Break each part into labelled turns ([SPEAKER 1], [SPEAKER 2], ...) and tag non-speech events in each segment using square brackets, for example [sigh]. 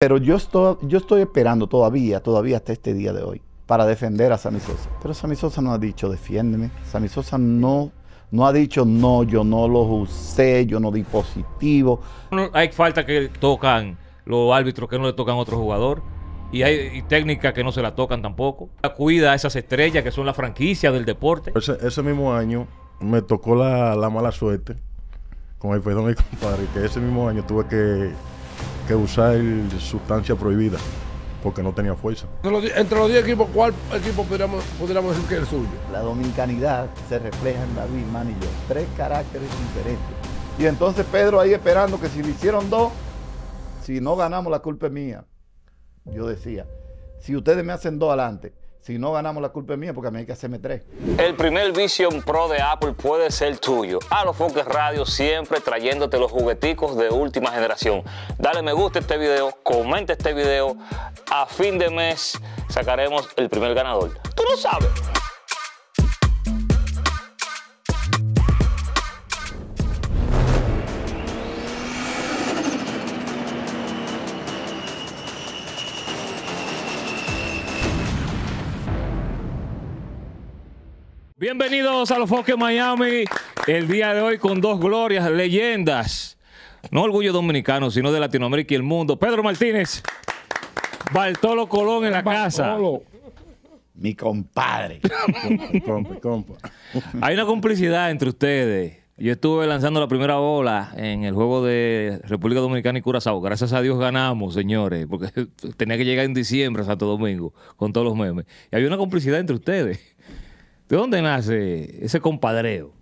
[SPEAKER 1] Pero yo estoy, yo estoy esperando todavía, todavía hasta este día de hoy, para defender a Sammy Sosa. Pero Sammy Sosa no ha dicho, defiéndeme. Sammy Sosa no, no ha dicho, no, yo no los usé, yo no di positivo.
[SPEAKER 2] hay falta que tocan los árbitros que no le tocan a otro jugador. Y hay técnicas que no se la tocan tampoco. Cuida a esas estrellas que son la franquicia del deporte.
[SPEAKER 3] Ese, mismo año me tocó la, la mala suerte, con el perdón del compadre, que ese mismo año tuve que que usar sustancia prohibida porque no tenía fuerza.
[SPEAKER 4] Entre los 10 equipos, ¿cuál equipo podríamos decir que es el suyo? La dominicanidad se refleja en David Manillo, tres caracteres diferentes.
[SPEAKER 1] Y entonces Pedro ahí esperando que si le hicieron dos, si no ganamos la culpa es mía. Yo decía, si ustedes me hacen dos adelante, si no ganamos, la culpa es mía porque a mí hay que hacerme tres.
[SPEAKER 2] El primer Vision Pro de Apple puede ser tuyo. A los Focus Radio siempre trayéndote los jugueticos de última generación. Dale me gusta a este video, comenta este video. A fin de mes sacaremos el primer ganador. ¡Tú lo sabes! Bienvenidos a los Foques Miami. El día de hoy con dos glorias, leyendas. No orgullo dominicano, sino de Latinoamérica y el mundo. Pedro Martínez. Bartolo Colón en la casa. Mi compadre. [laughs] Hay una complicidad entre ustedes. Yo estuve lanzando la primera bola en el juego de República Dominicana y Curazao. Gracias a Dios ganamos, señores, porque [laughs] tenía que llegar en diciembre a Santo Domingo con todos los memes. Y había una complicidad entre ustedes. ¿De dónde nace ese compadreo?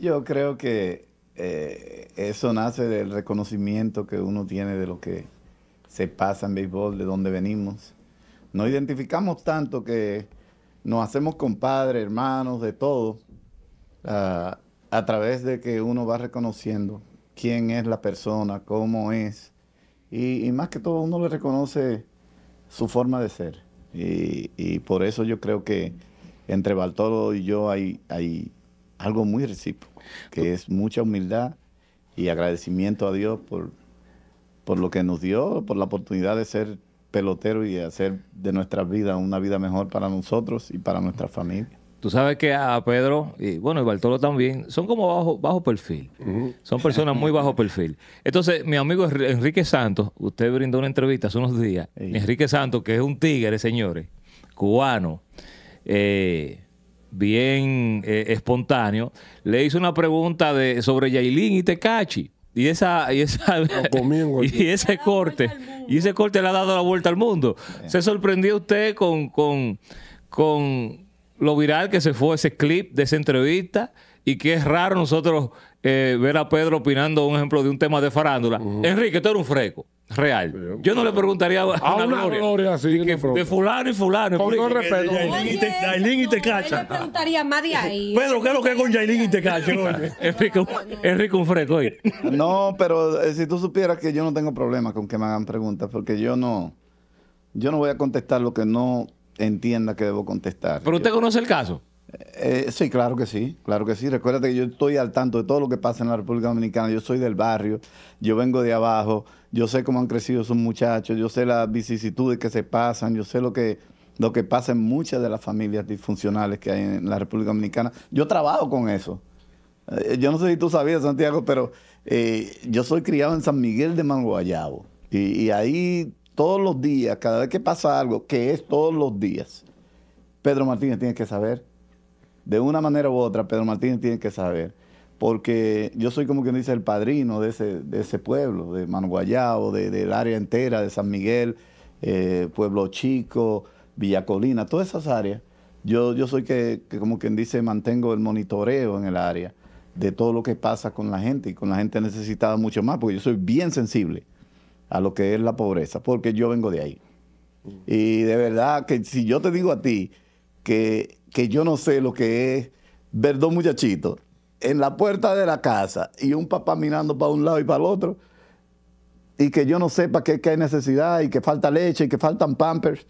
[SPEAKER 1] Yo creo que eh, eso nace del reconocimiento que uno tiene de lo que se pasa en béisbol, de dónde venimos. Nos identificamos tanto que nos hacemos compadres, hermanos, de todo, ah, a través de que uno va reconociendo quién es la persona, cómo es, y, más que todo uno le reconoce su forma de ser. y por eso yo creo que entre Bartolo y yo hay, hay algo muy recíproco, que es mucha humildad y agradecimiento a Dios por, por lo que nos dio, por la oportunidad de ser pelotero y hacer de nuestra vida una vida mejor para nosotros y para nuestra familia.
[SPEAKER 2] Tú sabes que a Pedro, y bueno, y Bartolo también, son como bajo, bajo perfil. Son personas muy bajo perfil. Entonces, mi amigo Enrique Santos, usted brindó una entrevista hace unos días. Enrique Santos, que es un tigre, señores, cubano, eh, bien eh, espontáneo, le hizo una pregunta de, sobre Yailin y Tecachi. Y esa, y [laughs] y ese corte, y ese corte le ha dado la vuelta al mundo. Eh. ¿Se sorprendió usted con, con, con lo viral que se fue ese clip de esa entrevista? y que es raro nosotros ver a Pedro opinando un ejemplo de un tema de farándula. Enrique, tú eres un freco real.
[SPEAKER 5] Eh, yo no le preguntaría a, una, gloria, de, fulano y fulano. Con y te Yo le preguntaría
[SPEAKER 6] más de ahí. Pedro,
[SPEAKER 5] ¿qué es lo que es con Jailín y te cacha? [laughs]
[SPEAKER 1] es rico un fresco. Oye. No, pero eh, si tú supieras que yo no tengo problema con que me hagan preguntas, porque yo no, yo no voy a contestar lo que no entienda que debo contestar. Pero usted
[SPEAKER 2] conoce el caso.
[SPEAKER 1] Eh, sí, claro que sí, claro que sí. Recuérdate que yo estoy al tanto de todo lo que pasa en la República Dominicana. Yo soy del barrio, yo vengo de abajo yo sé cómo han crecido esos muchachos, yo sé las vicisitudes que se pasan, yo sé lo que, lo que pasa en muchas de las familias disfuncionales que hay en la República Dominicana. Yo trabajo con eso. Eh, yo no sé si tú sabías, Santiago, pero eh, yo soy criado en San Miguel de Manguayabo. Y, y ahí todos los días, cada vez que pasa algo, que es todos los días, Pedro Martínez tiene que saber. De una manera u otra, Pedro Martínez tiene que saber porque yo soy como quien dice el padrino de ese, pueblo, de Manu de, del área entera, de San Miguel, eh, Pueblo Chico, Colina todas esas áreas. Yo, yo soy como quien dice, mantengo el monitoreo en el área de todo lo que pasa con la gente y con la gente necesitada mucho más, porque yo soy bien sensible a lo que es la pobreza, porque yo vengo de ahí. Mm. Y de verdad que si yo te digo a ti que, que yo no sé lo que es ver dos muchachitos en la puerta de la casa y un papá mirando para un lado y para el otro y que yo no sepa que, hay necesidad y que falta leche y que faltan pampers.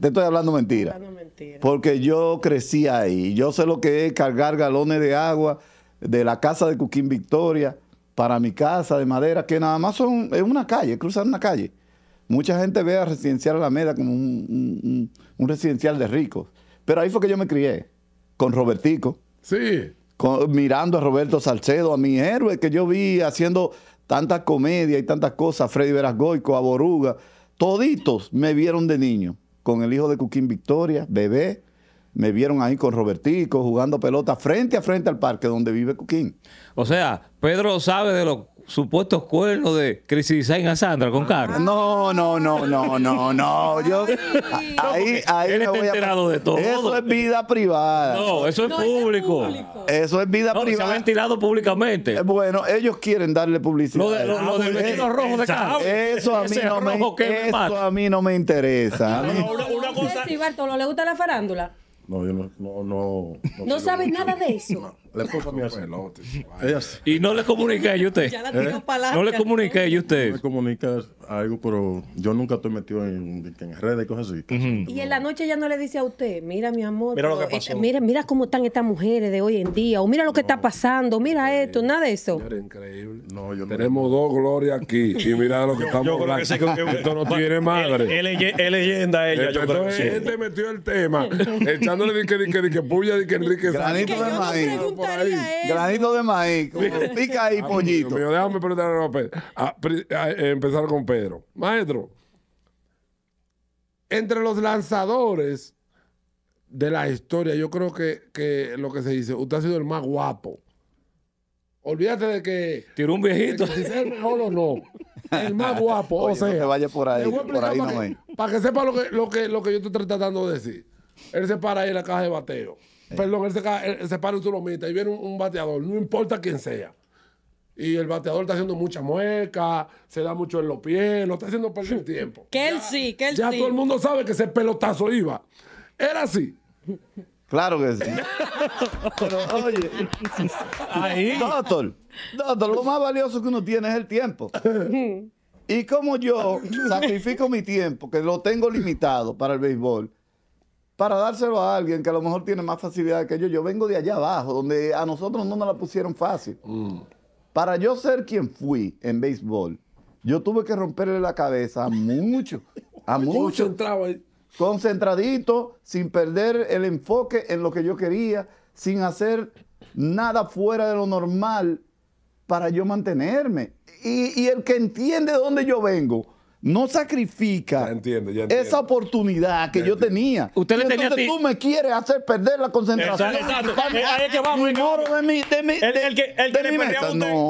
[SPEAKER 1] Te estoy hablando mentira. Hablando mentira. Porque yo crecí ahí. Yo sé lo que es cargar galones de agua de la casa de Cuquín Victoria para mi casa de madera, que nada más son, es una calle, cruzar una calle. Mucha gente ve a Residencial Alameda como un, un, un residencial de ricos. Pero ahí fue que yo me crié, con Robertico. Sí mirando a Roberto Salcedo, a mi héroe que yo vi haciendo tantas comedia y tantas cosas, Freddy Verasgoico, a Boruga, toditos me vieron de niño, con el hijo de Cuquín Victoria, bebé, me vieron ahí con Robertico jugando pelota frente a frente al parque donde vive Cuquín.
[SPEAKER 2] O sea, Pedro sabe de lo supuestos cuernos de crisis Design a Sandra con Carlos.
[SPEAKER 1] Ah, no, no, no, no, no, no. Yo ahí, ahí está voy enterado de todo. Eso es vida privada. No, eso es, público. Eso es vida no, privada. Se ha ventilado públicamente. Eh, bueno, ellos quieren darle publicidad. Lo, de, del ah, vestido rojo de Carlos. Eso a mí no me, eso a mí no me interesa.
[SPEAKER 6] No, ¿le gusta la farándula?
[SPEAKER 3] No, yo no. No, no, no, no sabes
[SPEAKER 6] nada de eso.
[SPEAKER 3] La esposa mía Pelote, Y no le comuniqué a usted. [laughs] Ya la ¿Eh? No le comuniqué yo usted. No me comunicas algo, pero yo nunca estoy metido en, redes y cosas así. Y
[SPEAKER 6] en la noche ya no le dice a usted, mira mi amor, mira, lo que pasó. Eh, mira, cómo están estas mujeres de hoy en día, o mira lo que está pasando, mira esto, nada de eso. Pero increíble.
[SPEAKER 4] No, yo Tenemos dos glorias aquí y mira lo que estamos yo Esto no tiene madre. Es leyenda ella, yo creo que Él te metió el tema, echándole di que, que, que puya, de que Enrique Granito de maíz. Granito de maíz, pica ahí, pollito. déjame a ah, ah, eh, empezar con Pedro. Maestro, entre los lanzadores de la historia, yo creo que, lo que se dice, usted ha sido el más guapo. Olvídate de que. Tiró un viejito. el no. más guapo. o sea. vaya por ahí. ahí para, que, sepa lo que, lo, que, yo estoy tratando de decir. Él se para ahí en la caja de bateo. Eh. Perdón, él se, para y tú lo Y viene un, bateador, no importa quién sea. Y el bateador está haciendo mucha mueca, se da mucho en los pies, lo está haciendo perder el tiempo. Que él sí, que él sí. Ya todo el mundo sabe que ese pelotazo iba. Era así. Claro que sí. [laughs] Pero oye, doctor,
[SPEAKER 1] doctor, lo más valioso que uno tiene es el tiempo. [laughs] Y como yo sacrifico mi tiempo, que lo tengo limitado para el béisbol, para dárselo a alguien que a lo mejor tiene más facilidad que yo. Yo vengo de allá abajo, donde a nosotros no nos la pusieron fácil. Mm. Para yo ser quien fui en béisbol, yo tuve que romperle la cabeza a mucho, a [laughs] mucho. entraba Concentradito, sin perder el enfoque en lo que yo quería, sin hacer nada fuera de lo normal para yo mantenerme. Y, y el que entiende de dónde yo vengo, no sacrifica entiendo, esa oportunidad que yo tenía. Usted le entonces tú me quieres hacer perder la concentración. Exacto.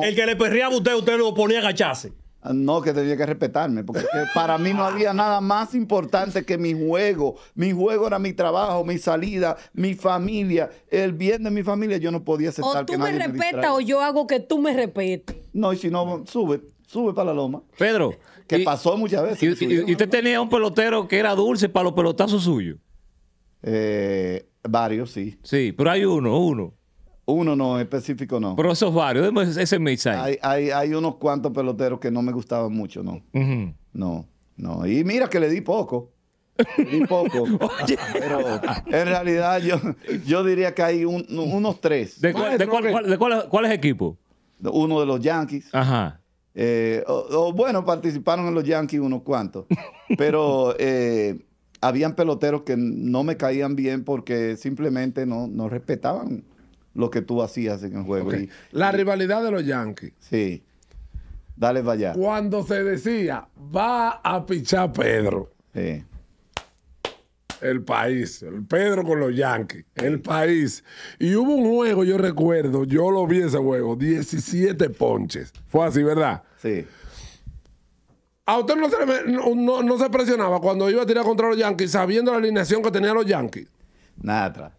[SPEAKER 5] El, que le perreaba a usted, usted lo ponía a agacharse. Ah, no, que tenía que respetarme, porque
[SPEAKER 1] para mí no había nada más importante que mi juego. Mi juego era mi trabajo, mi salida, mi familia, el bien de mi familia. Yo no podía aceptar. O tú me respetas o yo hago que tú me respetes. No, y si no, sube, sube para la loma. Pedro, que pasó muchas
[SPEAKER 2] veces. Y, usted tenía un pelotero que era dulce para los pelotazos suyos?
[SPEAKER 1] Eh, varios, sí. Sí, pero hay uno, uno. Uno no, específico no. Pero esos varios, ese es mi Hay, hay, unos cuantos peloteros que no me gustaban mucho, no. No, no. Y mira que le di poco. di poco. [laughs] Pero en realidad yo, yo diría que hay unos tres. ¿De, cuál, de, de equipo? Uno de los Yankees. Ajá eh, o, bueno, participaron en los Yankees unos cuantos. [laughs] Pero eh, habían peloteros que no me caían bien porque simplemente no, respetaban lo que tú hacías en el juego.
[SPEAKER 4] La rivalidad de los Yankees. Sí. Dale vaya. Cuando se decía, va a pichar Pedro. Sí. El país. El Pedro con los Yankees. El país. Y hubo un juego, yo recuerdo, yo lo vi ese juego, 17 ponches. Fue así, ¿verdad? Sí. A usted no se, presionaba cuando iba a tirar contra los Yankees, sabiendo la alineación que tenían los Yankees.
[SPEAKER 1] Nada,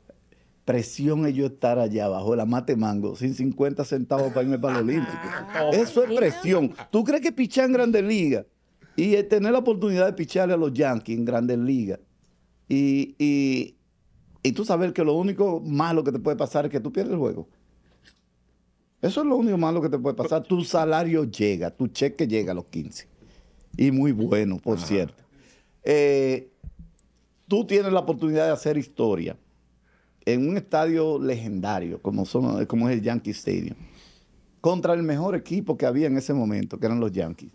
[SPEAKER 1] presión es yo estar allá abajo la mate mango sin 50 centavos para irme para los Olímpicos. [laughs] Ah, Eso es presión. ¿Tú crees que pichar en Grandes Ligas y tener la oportunidad de picharle a los Yankees en Grandes Ligas y, tú sabes que lo único malo que te puede pasar es que tú pierdes el juego. Eso es lo único malo que te puede pasar. Tu salario llega, tu cheque llega a los 15. Y muy bueno, por cierto. Eh, tú tienes la oportunidad de hacer historia en un estadio legendario como, son, como es el Yankee Stadium contra el mejor equipo que había en ese momento, que eran los Yankees.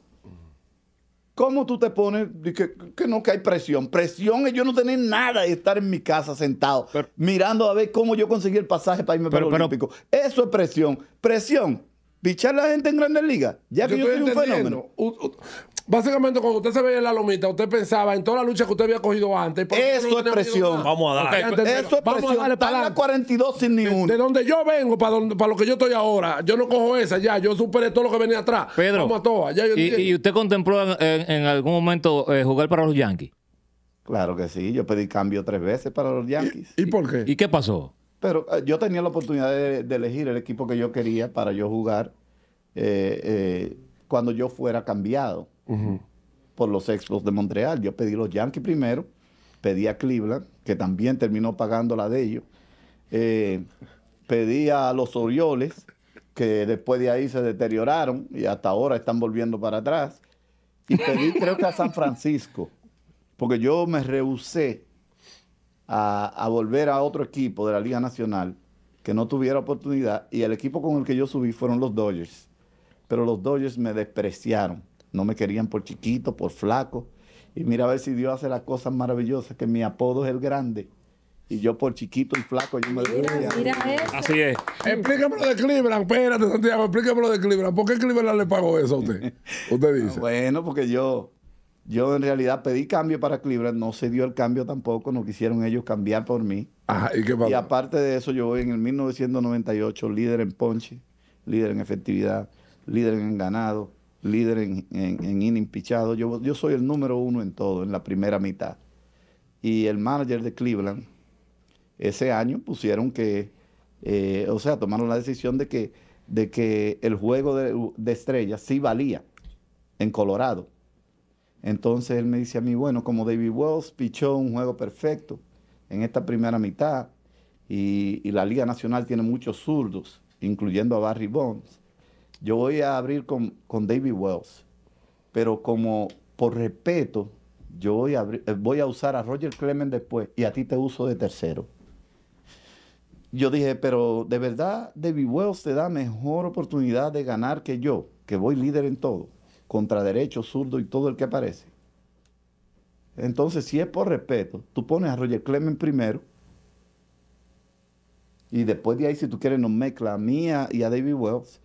[SPEAKER 1] ¿Cómo tú te pones? Que, no, que hay presión. Presión es yo no tener nada y estar en mi casa sentado, mirando a ver cómo yo conseguí el pasaje para irme para el Olímpico. Eso es presión. Presión. Pichar la gente en grandes ligas, ya que yo soy un fenómeno.
[SPEAKER 4] Básicamente, cuando usted se veía en la lomita, usted pensaba en toda la lucha que usted había cogido antes. Eso es presión. Vamos a dar. eso es presión. A darle 42 sin ni uno. De, donde yo vengo, para, donde, para lo que yo estoy ahora, yo no cojo esa ya. Yo superé todo lo que venía atrás. Pedro. y,
[SPEAKER 2] usted contempló en, algún
[SPEAKER 1] momento eh, jugar para los Yankees? Claro que sí. Yo pedí cambio tres veces para los Yankees. ¿Y, por qué? ¿Y qué pasó? Pero eh, yo tenía la oportunidad de, elegir el equipo que yo quería para yo jugar eh, cuando yo fuera cambiado por los Expos de Montreal. Yo pedí los Yankees primero, pedí a Cleveland, que también terminó pagando la de ellos. Eh, pedí a los Orioles, que después de ahí se deterioraron y hasta ahora están volviendo para atrás. Y pedí [laughs] creo que a San Francisco, porque yo me rehusé a, volver a otro equipo de la Liga Nacional que no tuviera oportunidad. Y el equipo con el que yo subí fueron los Dodgers. Pero los Dodgers me despreciaron. No me querían por chiquito, por flaco. Y mira a ver si Dios hace las cosas maravillosas, que mi apodo es el grande. Y yo por
[SPEAKER 4] chiquito y flaco, yo me Así es. Explícame lo de Cleveland, espérate Santiago, explícame lo de Cleveland. ¿Por qué Cleveland le pagó eso a usted? [laughs] Usted dice. bueno, porque yo,
[SPEAKER 1] yo en realidad pedí cambio para Cleveland, no se dio el cambio tampoco, no quisieron ellos cambiar por mí. ¿y Y aparte de eso, yo voy en el 1998 líder en ponche, líder en efectividad, líder en ganado, líder en, en, inning pichado. Yo, yo soy el número uno en todo, en la primera mitad. Y el manager de Cleveland, ese año pusieron que, eh, o sea, tomaron la decisión de que, de que el juego de, de estrellas sí valía en Colorado. Entonces él me dice a mí, bueno, como David Wells pichó un juego perfecto en esta primera mitad y, y la Liga Nacional tiene muchos zurdos, incluyendo a Barry Bonds, yo voy a abrir con, David Wells, pero como por respeto, yo voy a, eh, voy a usar a Roger Clemens después y a ti te uso de tercero. Yo dije, pero de verdad David Wells te da mejor oportunidad de ganar que yo, que voy líder en todo, contra derecho, zurdo y todo el que aparece. Entonces, si es por respeto, tú pones a Roger Clemens primero y después de ahí, si tú quieres, nos mezcla a mí y a David Wells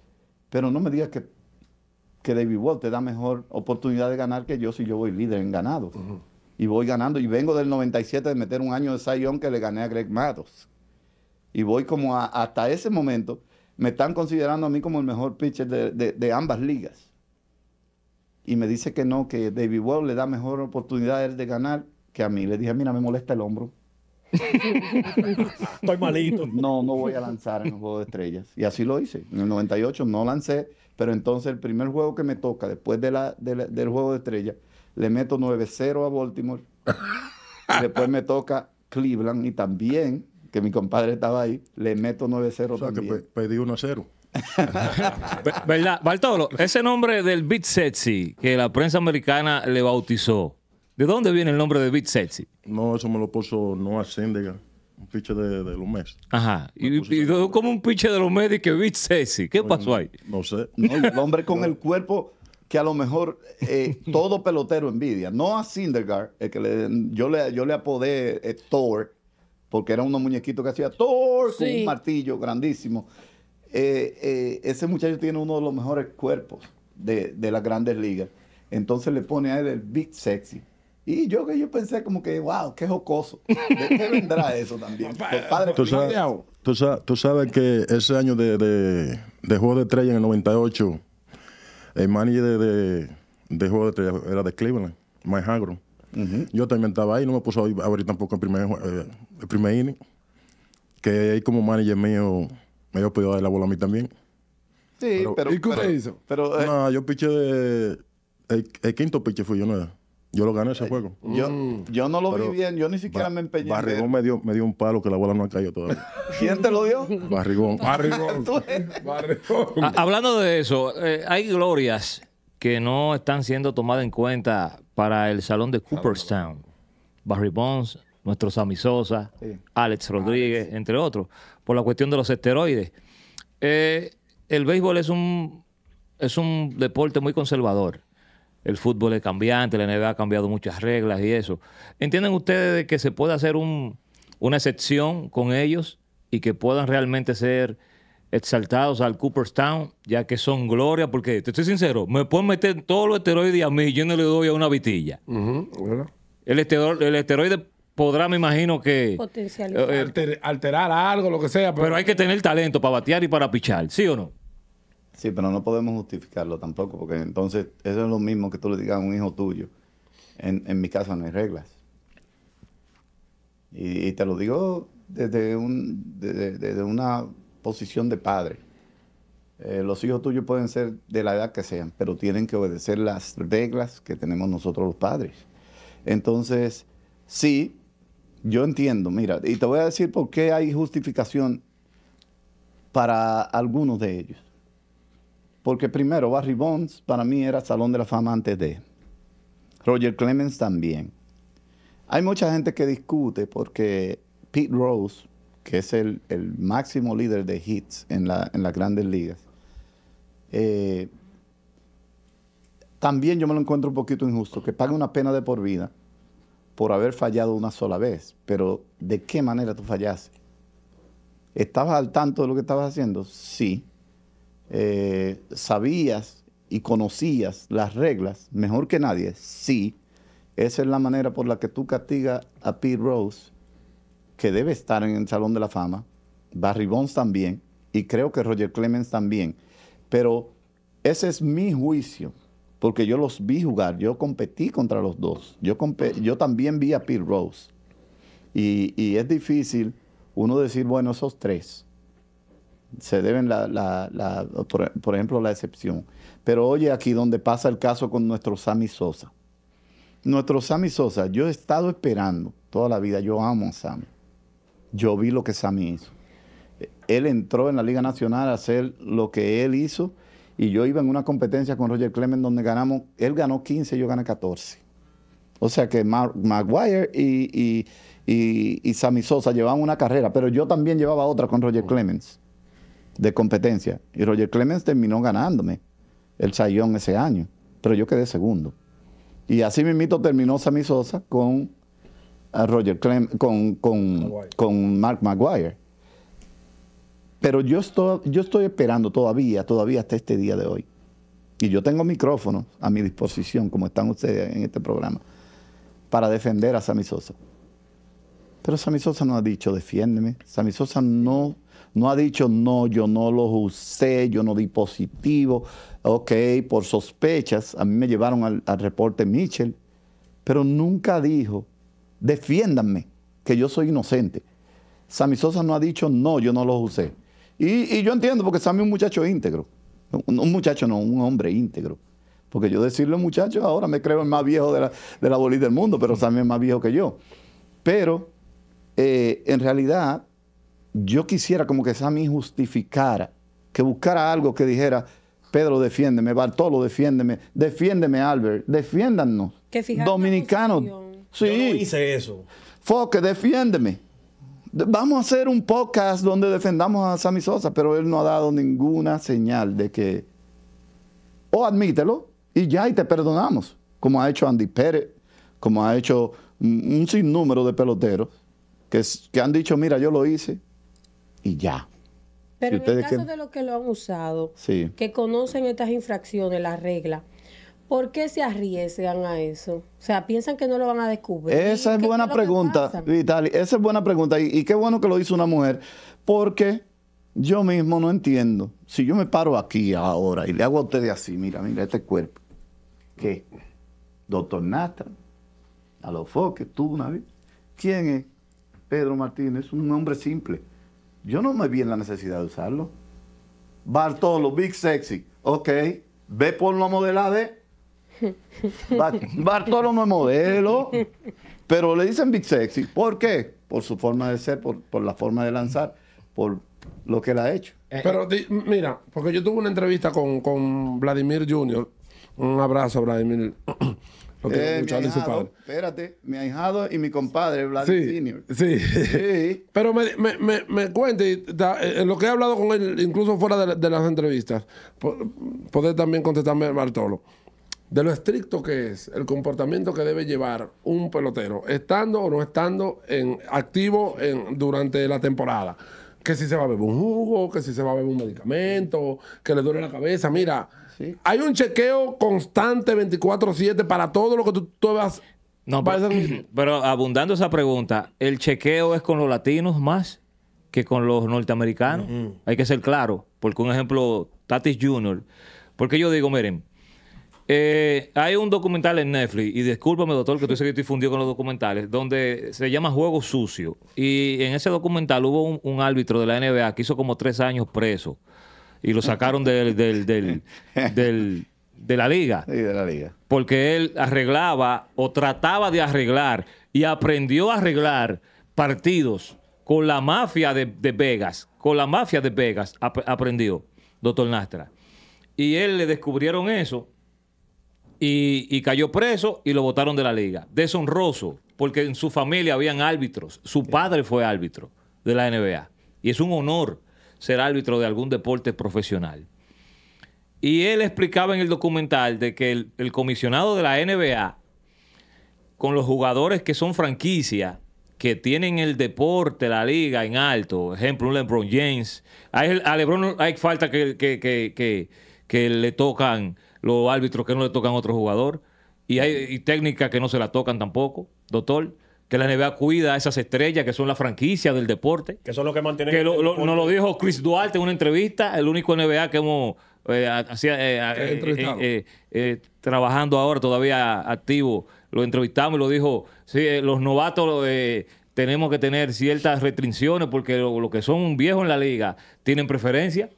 [SPEAKER 1] pero no me digas que, David Wall te da mejor oportunidad de ganar que yo si yo voy líder en ganado. Y voy ganando. Y vengo del 97 de meter un año de Sayon que le gané a Greg Matos. Y voy como hasta ese momento, me están considerando a mí como el mejor pitcher de, ambas ligas. Y me dice que no, que David Wall le da mejor oportunidad él de ganar que a mí. Le dije, mira, me molesta el hombro.
[SPEAKER 5] Estoy malito.
[SPEAKER 1] No, no voy a lanzar en el juego de Estrellas. Y así lo hice. En el 98 no lancé, pero entonces el primer juego que me toca después de del Juego de Estrellas, le meto 9-0 a Baltimore. [laughs] después me toca Cleveland y también, que mi compadre estaba ahí, le meto 9-0 o Que pedí 1-0.
[SPEAKER 2] ¿Verdad? Bartolo, ese nombre del beat Sexy que la prensa americana le bautizó,
[SPEAKER 3] ¿De dónde viene el nombre de Beat Sexy? No, eso me lo puso Noah Sendega, un piche de, de meses.
[SPEAKER 2] Ajá. y, como un piche de los y que Beat Sexy. ¿Qué pasó ahí?
[SPEAKER 1] No, sé. el hombre con [laughs] el cuerpo que a lo mejor eh, todo pelotero envidia. Noah Syndergaard, el que le, yo, le, yo le apodé eh, Thor, porque era uno muñequito que hacía Thor con un martillo grandísimo. Eh, ese muchacho tiene uno de los mejores cuerpos de, de las grandes ligas. Entonces le pone a él el Big Sexy y yo que yo pensé como que, wow, qué jocoso. [laughs] ¿De qué vendrá eso también?
[SPEAKER 3] Pues, ¿Tú, sabes, que ese año de, de, de Juego de Estrella en el 98, el manager de, de, Juego de Estrella era de Cleveland, Mike Hagro. Yo también estaba ahí, no me puso a abrir tampoco el primer, eh, el primer inning. Que ahí como manager mío me dio podido dar la bola a mí también. Sí, pero... ¿Y qué usted hizo? Eh, no, yo piché de... El, el, quinto piche fui yo, ¿no era? Yo lo gané ese juego. Yo, mm. no lo vi bien, yo ni siquiera me empeñé. Barrigón me dio, me dio un palo que la bola no ha caído todavía. [laughs] ¿Quién te lo dio? Barrigón. Barrigón. [laughs] Ah, hablando
[SPEAKER 2] de eso, eh, hay glorias que no están siendo tomadas en cuenta para el salón de Cooperstown. Barry Bonds, nuestro Sammy Sosa, Alex Rodríguez, entre otros, por la cuestión de los esteroides. Eh, el béisbol es un, es un deporte muy conservador el fútbol es cambiante, la NBA ha cambiado muchas reglas y eso. ¿Entienden ustedes que se puede hacer una excepción con ellos y que puedan realmente ser exaltados al Cooperstown, ya que son gloria? Porque, te estoy sincero, me pueden meter todos los esteroides a mí yo no le doy a una vitilla. el, esteroide, el esteroide podrá, me imagino que...
[SPEAKER 6] Eh,
[SPEAKER 2] eh, alterar algo, lo que sea. Pero... pero hay que tener talento para batear y para pichar, ¿sí o no?
[SPEAKER 1] Sí, pero no podemos justificarlo tampoco, porque entonces eso es lo mismo que tú le digas a un hijo tuyo. En, mi casa no hay reglas. Y, te lo digo desde, una posición de padre. Eh, los hijos tuyos pueden ser de la edad que sean, pero tienen que obedecer las reglas que tenemos nosotros los padres. Entonces, sí, yo entiendo, mira, y te voy a decir por qué hay justificación para algunos de ellos. Porque primero, Barry Bonds para mí era Salón de la Fama antes de. Roger Clemens también. Hay mucha gente que discute porque Pete Rose, que es el, máximo líder de hits en, las grandes ligas, eh, también yo me lo encuentro un poquito injusto, que pague una pena de por vida por haber fallado una sola vez, pero ¿de qué manera tú fallaste? ¿Estabas al tanto de lo que estabas haciendo? Sí. Eh, sabías y conocías las reglas mejor que nadie, sí, esa es la manera por la que tú castigas a Pete Rose, que debe estar en el Salón de la Fama, Barry Bonds también, y creo que Roger Clemens también. Pero ese es mi juicio, porque yo los vi jugar, yo competí contra los dos, yo, yo también vi a Pete Rose. Y, y es difícil uno decir, bueno, esos tres se deben, la, por, ejemplo, la excepción. Pero oye aquí donde pasa el caso con nuestro Sammy Sosa. Nuestro Sammy Sosa, yo he estado esperando toda la vida, yo amo a Sammy. Yo vi lo que Sammy hizo. Él entró en la Liga Nacional a hacer lo que él hizo y yo iba en una competencia con Roger Clemens donde ganamos, él ganó 15, yo gané 14. O sea que Maguire y, y, y Sammy Sosa llevaban una carrera, pero yo también llevaba otra con Roger oh. Clemens de competencia. Y Roger Clemens terminó ganándome el Sayón ese año, pero yo quedé segundo. Y así mito terminó Sammy Sosa con Roger con, Mark Maguire. Pero yo estoy, yo estoy esperando todavía, todavía hasta este día de hoy. Y yo tengo micrófonos a mi disposición, como están ustedes en este programa, para defender a Sami Sosa. Pero Sami Sosa no ha dicho, defiéndeme. Sami Sosa no no ha dicho, no, yo no los usé, yo no di positivo. Ok, por sospechas, a mí me llevaron al, reporte Mitchell, pero nunca dijo, defiéndanme, que yo soy inocente. Sammy Sosa no ha dicho, no, yo no los usé. Y, yo entiendo, porque Sammy es un muchacho íntegro. Un, muchacho no, un hombre íntegro. Porque yo decirle muchacho, ahora me creo el más viejo de la, bolita del mundo, pero mm. Sammy es más viejo que yo. Pero eh, en realidad yo quisiera como que Sammy justificara, que buscara algo que dijera, Pedro, defiéndeme, Bartolo, defiéndeme, defiéndeme, Albert, defiéndanos. Que Dominicanos. Sí.
[SPEAKER 5] Yo hice eso.
[SPEAKER 1] Foque, defiéndeme. Vamos a hacer un podcast donde defendamos a Sammy Sosa, pero él no ha dado ninguna señal de que o admítelo y ya y te perdonamos, como ha hecho Andy Pérez, como ha hecho un sinnúmero de peloteros que han dicho, mira, yo lo hice, y ya. Pero en el caso de
[SPEAKER 6] los que lo han usado, que conocen estas infracciones, las reglas, ¿por qué se arriesgan a eso? O sea, piensan que no lo van a descubrir. Esa es buena pregunta,
[SPEAKER 1] Vitali. Esa es buena pregunta. Y, qué bueno que lo hizo una mujer, porque yo mismo no entiendo. Si yo me paro aquí ahora y le hago a ustedes así, mira, mira este cuerpo. ¿Qué? Doctor Nastra, a los foques, tú una vez. ¿Quién es? Pedro Martínez, un hombre simple. Yo no me vi en la necesidad de usarlo. Bartolo, Big Sexy. Ok, ve por lo modelado. [laughs] Bartolo no es modelo, pero le dicen Big Sexy. ¿Por qué? Por su forma de ser, por, la forma
[SPEAKER 4] de lanzar, por lo que él ha hecho. Eh, pero mira, porque yo tuve una entrevista con, con Vladimir Jr. Un abrazo, Vladimir. Eh, mi
[SPEAKER 1] espérate, mi ahijado y mi compadre, Vladimir
[SPEAKER 4] sí, Sí. sí. Pero me, me, me, cuente, eh, lo que he hablado con él, incluso fuera de, las entrevistas, poder también contestarme, Bartolo, de lo estricto que es el comportamiento que debe llevar un pelotero, estando o no estando en activo en, durante la temporada. Que si se va a beber un jugo, que si se va a beber un medicamento, que le duele la cabeza. Mira, hay un chequeo constante 24-7 para todo lo que tú, tú vas. No, pero, [clears throat]
[SPEAKER 2] pero, abundando esa pregunta, ¿el chequeo es con los latinos más que con los norteamericanos? Hay que ser claro. Porque un ejemplo, Tatis Jr. Porque yo digo, miren, eh, hay un documental en Netflix, y discúlpame, doctor, que tú sé que con los documentales, donde se llama Juego Sucio. Y en ese documental hubo un árbitro de la NBA que hizo como tres años preso y lo sacaron de la liga. Sí, de la liga. Porque él arreglaba o trataba de arreglar y aprendió a arreglar partidos con la mafia de, Vegas. Con la mafia de Vegas aprendió, doctor Nastra. Y él le descubrieron eso y, y cayó preso y lo votaron de la liga. Deshonroso, porque en su familia habían árbitros. Su padre fue árbitro de la NBA. Y es un honor ser árbitro de algún deporte profesional. Y él explicaba en el documental de que el, comisionado de la NBA, con los jugadores que son franquicia, que tienen el deporte, la liga en alto, ejemplo, un LeBron James, a, LeBron hay falta que, le tocan los árbitros que no le tocan a otro jugador. Y hay y técnicas que no se la tocan tampoco, doctor que la NBA cuida a esas estrellas que son la franquicia del deporte.
[SPEAKER 5] Que son los que mantienen. Que lo, nos lo
[SPEAKER 2] dijo Chris Duarte en una entrevista, el único NBA que hemos eh, eh, eh, eh, trabajando ahora todavía activo. Lo entrevistamos y lo dijo, sí, los novatos tenemos que tener ciertas restricciones porque los lo que son un viejo en la liga tienen preferencia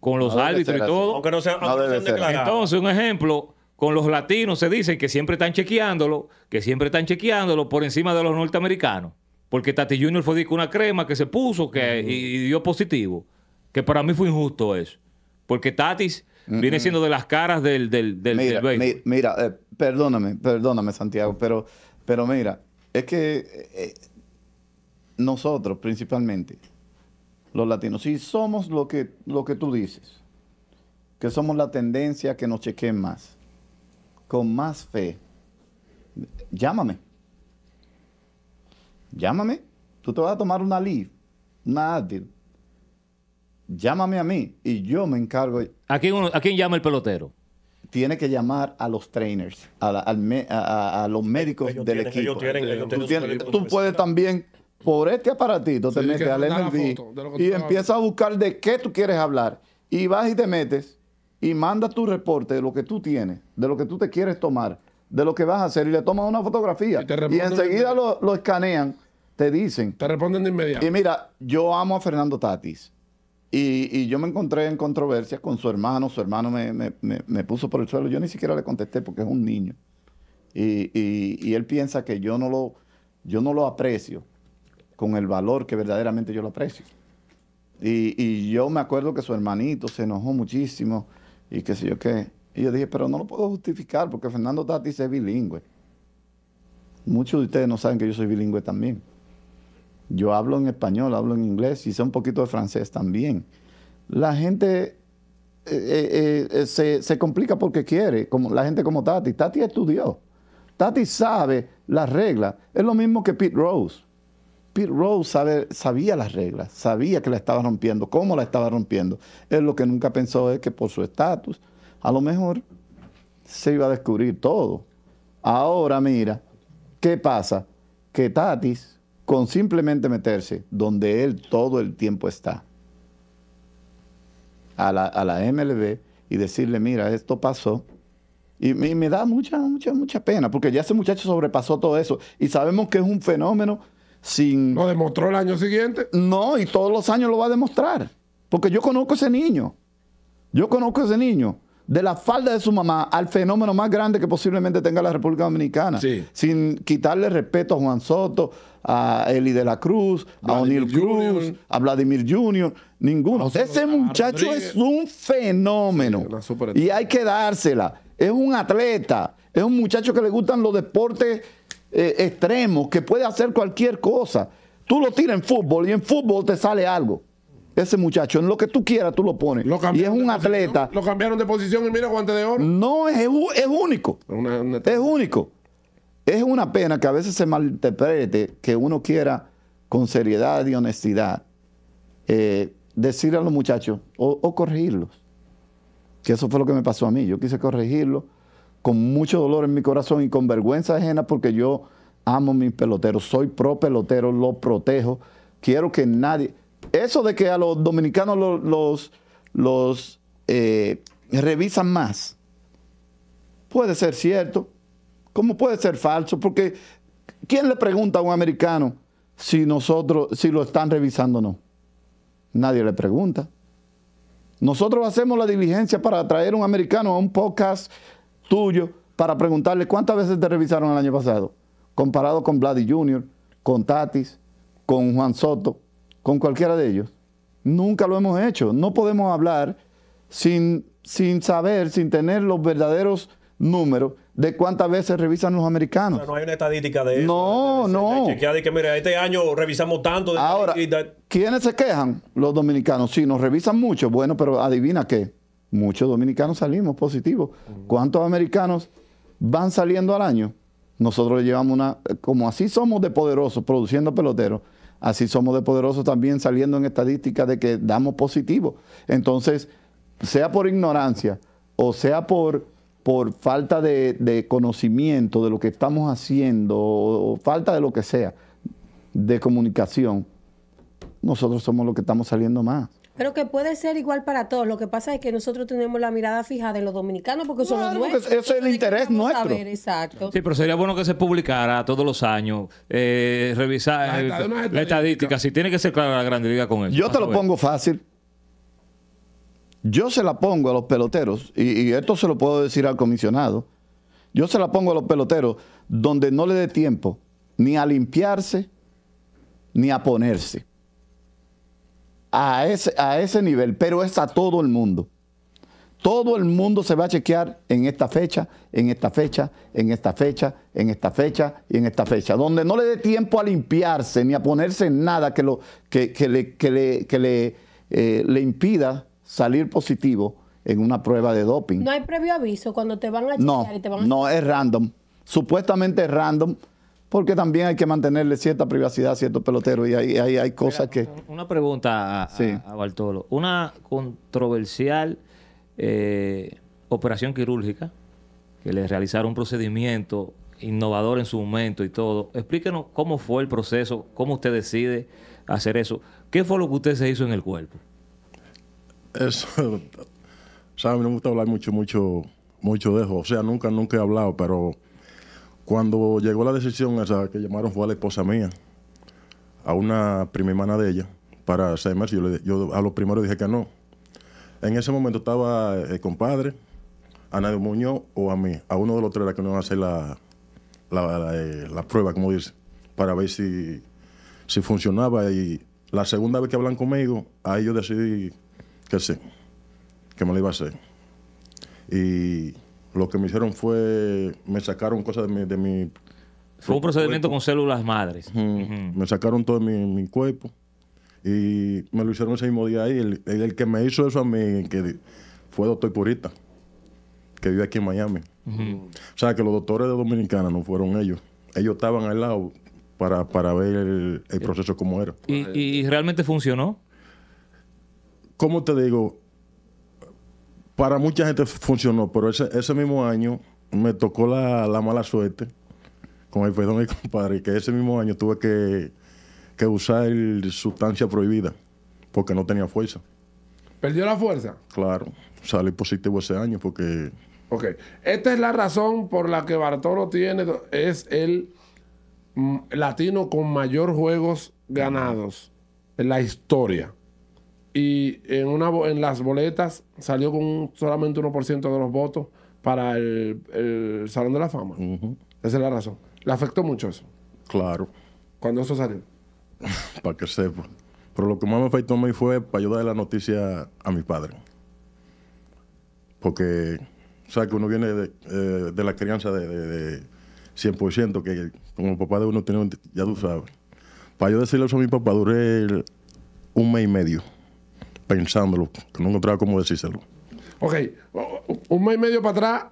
[SPEAKER 2] con los árbitros y todo.
[SPEAKER 5] Aunque no sean, no Entonces,
[SPEAKER 2] un ejemplo, con los latinos se dice que siempre están chequeándolo, que siempre están chequeándolo por encima de los norteamericanos. Porque Tati Junior fue con una crema que se puso que, y, dio positivo. Que para mí fue injusto eso. Porque Tatis viene siendo de las caras del, del,
[SPEAKER 1] Mira, eh, perdóname, perdóname, Santiago, pero, pero mira, es que eh, eh, nosotros principalmente, los latinos, si somos lo que, lo que tú dices, que somos la tendencia que nos chequen más con más fe, llámame. Llámame. Tú te vas a tomar una leave, una Llámame a mí y yo me encargo. ¿A quién, ¿A quién llama el pelotero? Tiene que llamar a los trainers, a, los médicos del equipo. tú, puedes también por este aparatito te metes al MLB y empiezas a buscar de qué tú quieres hablar. Y vas y te metes y manda tu reporte de lo que tú tienes, de lo que tú te quieres tomar, de lo que vas a hacer y le tomas una fotografía. Y, enseguida lo, escanean, te dicen. Te responden de inmediato. Y mira, yo amo a Fernando Tatis. Y, yo me encontré en controversia... con su hermano. Su hermano me, me, puso por el suelo. Yo ni siquiera le contesté porque es un niño. Y, él piensa que yo no, lo, yo no lo aprecio con el valor que verdaderamente yo lo aprecio. y yo me acuerdo que su hermanito se enojó muchísimo y qué sé yo qué. yo dije, pero no lo puedo justificar porque Fernando Tati es bilingüe. Muchos de ustedes no saben que yo soy bilingüe también. Yo hablo en español, hablo en inglés y sé un poquito de francés también. La gente eh, eh, eh, se, complica porque quiere, como la gente como Tati. Tati estudió. Tati sabe las reglas. Es lo mismo que Pete Rose. Pete Rose sabía las reglas, sabía que la estaba rompiendo, cómo la estaba rompiendo. Él lo que nunca pensó es que por su estatus, a lo mejor se iba a descubrir todo. Ahora mira, ¿qué pasa? Que Tatis, con simplemente meterse donde él todo el tiempo está, a la, a la MLB y decirle, mira, esto pasó, y, me da mucha, mucha, mucha pena, porque ya ese muchacho sobrepasó todo eso. Y sabemos que es un fenómeno ¿Lo demostró el año siguiente? No, y todos los años lo va a demostrar. Porque yo conozco a ese niño. Yo conozco a ese niño. De la falda de su mamá al fenómeno más grande que posiblemente tenga la República Dominicana. Sin quitarle respeto a Juan Soto, a Eli de la Cruz, a O'Neill Cruz, a Vladimir Jr. Ninguno. ese muchacho es un fenómeno. y hay que dársela. Es un atleta. Es un muchacho que le gustan los deportes eh, extremo que puede hacer cualquier cosa. Tú lo tiras en fútbol y en fútbol te sale algo. Ese muchacho, en lo que tú quieras, tú lo pones. y es un atleta. lo cambiaron de posición y mira guante de oro. No, es, es único. Es único. Es una pena que a veces se malinterprete que uno quiera con seriedad y honestidad eh, decir a los muchachos o corregirlos. Que eso fue lo que me pasó a mí. Yo quise corregirlo con mucho dolor en mi corazón y con vergüenza ajena porque yo amo a mis peloteros, soy pro pelotero, lo protejo, quiero que nadie... Eso de que a los dominicanos los, los, eh, revisan más, puede ser cierto, ¿Cómo puede ser falso? Porque ¿quién le pregunta a un americano si nosotros, si lo están revisando o no? Nadie le pregunta. Nosotros hacemos la diligencia para traer a un americano a un podcast tuyo para preguntarle cuántas veces te revisaron el año pasado, comparado con Vladi Jr., con Tatis, con Juan Soto, con cualquiera de ellos. Nunca lo hemos hecho. No podemos hablar sin, sin saber, sin tener los verdaderos números de cuántas veces revisan los americanos.
[SPEAKER 5] no hay una estadística de eso. No, de, no. que, mire, este año revisamos tanto. Ahora,
[SPEAKER 1] ¿quiénes se quejan? Los dominicanos. Sí, nos revisan mucho. Bueno, pero adivina qué muchos dominicanos salimos positivos. ¿Cuántos americanos van saliendo al año? Nosotros le llevamos una, eh, como así somos de poderosos produciendo peloteros, así somos de poderosos también saliendo en estadísticas de que damos positivo. Entonces, sea por ignorancia o sea por, por falta de, conocimiento de lo que estamos haciendo o falta de lo que sea, de comunicación, nosotros somos los que estamos saliendo más.
[SPEAKER 6] Pero que puede ser igual para todos. Lo que pasa es que nosotros tenemos la mirada fijada en los dominicanos porque son los nuestros. Eso es el interés nuestro. exacto. Sí,
[SPEAKER 2] pero sería bueno que se publicara todos los años, eh, revisar eh, la, estadística. Si tiene que ser clara la grande liga con eso. Yo te lo pongo
[SPEAKER 1] fácil. Yo se la pongo a los peloteros, y, y esto se lo puedo decir al comisionado. Yo se la pongo a los peloteros donde no le dé tiempo ni a limpiarse ni a ponerse a ese, a ese nivel, pero es a todo el mundo. Todo el mundo se va a chequear en esta fecha, en esta fecha, en esta fecha, en esta fecha y en esta fecha. Donde no le dé tiempo a limpiarse ni a ponerse en nada que, lo, que, le, le, eh, le, impida salir positivo en una prueba de doping. No
[SPEAKER 6] hay previo aviso cuando te van a chequear y te van a...
[SPEAKER 1] No, es random. Supuestamente es random porque también hay que mantenerle cierta privacidad a ciertos peloteros y hay, hay, cosas que...
[SPEAKER 2] Una pregunta a, Bartolo. Una controversial eh, operación quirúrgica que le realizaron un procedimiento innovador en su momento y todo. Explíquenos cómo fue el proceso, cómo usted decide hacer eso. ¿Qué fue lo que usted se hizo en el cuerpo?
[SPEAKER 3] Eso... [laughs] O a me gusta hablar mucho, mucho, mucho de eso. O sea, nunca, nunca he hablado, pero cuando llegó la decisión esa que llamaron fue a la esposa mía, a una prima hermana de ella, para hacer más, Yo, a los primeros dije que no. En ese momento estaba eh, el compadre, a Nadio Muñoz o a mí, a uno de los tres que nos iban a hacer la, eh, la, prueba, como dice, para ver si, si funcionaba. Y la segunda vez que hablan conmigo, ahí yo decidí que sí, que me lo iba a hacer. Y lo que me hicieron fue, me sacaron cosas de mi... De mi fue un procedimiento
[SPEAKER 2] con células madres.
[SPEAKER 3] Me sacaron todo mi, mi, cuerpo y me lo hicieron ese mismo día ahí. El, que me hizo eso a mí que fue doctor Purita, que vive aquí en Miami. O sea, que los doctores de Dominicana no fueron ellos. Ellos estaban al lado para, ver el, eh, proceso como era. ¿Y realmente funcionó? ¿Cómo te digo? para mucha gente funcionó, pero ese, mismo año me tocó la, mala suerte, con el perdón de mi compadre, que ese mismo año tuve que, usar sustancia prohibida, porque no tenía fuerza.
[SPEAKER 4] ¿Perdió la fuerza?
[SPEAKER 3] Claro, salí positivo ese año porque... Ok,
[SPEAKER 4] esta es la razón por la que Bartolo tiene, es el latino con mayor juegos ganados en la historia y en, una, en las boletas salió con un, solamente 1% de los votos para el, Salón de la Fama. Esa es la razón. ¿Le
[SPEAKER 3] afectó mucho eso? Claro. ¿Cuándo eso salió? [laughs] para que sepa. Pero lo que más me afectó a mí fue para ayudar la noticia a mi padre. Porque, ¿sabes? Que uno viene de, la crianza de, 100%, que como papá de uno tiene, ya tú sabes. Para yo decirle eso a mi papá, duré un mes y medio pensándolo, que no encontraba cómo decírselo.
[SPEAKER 4] Ok, un mes y medio para atrás,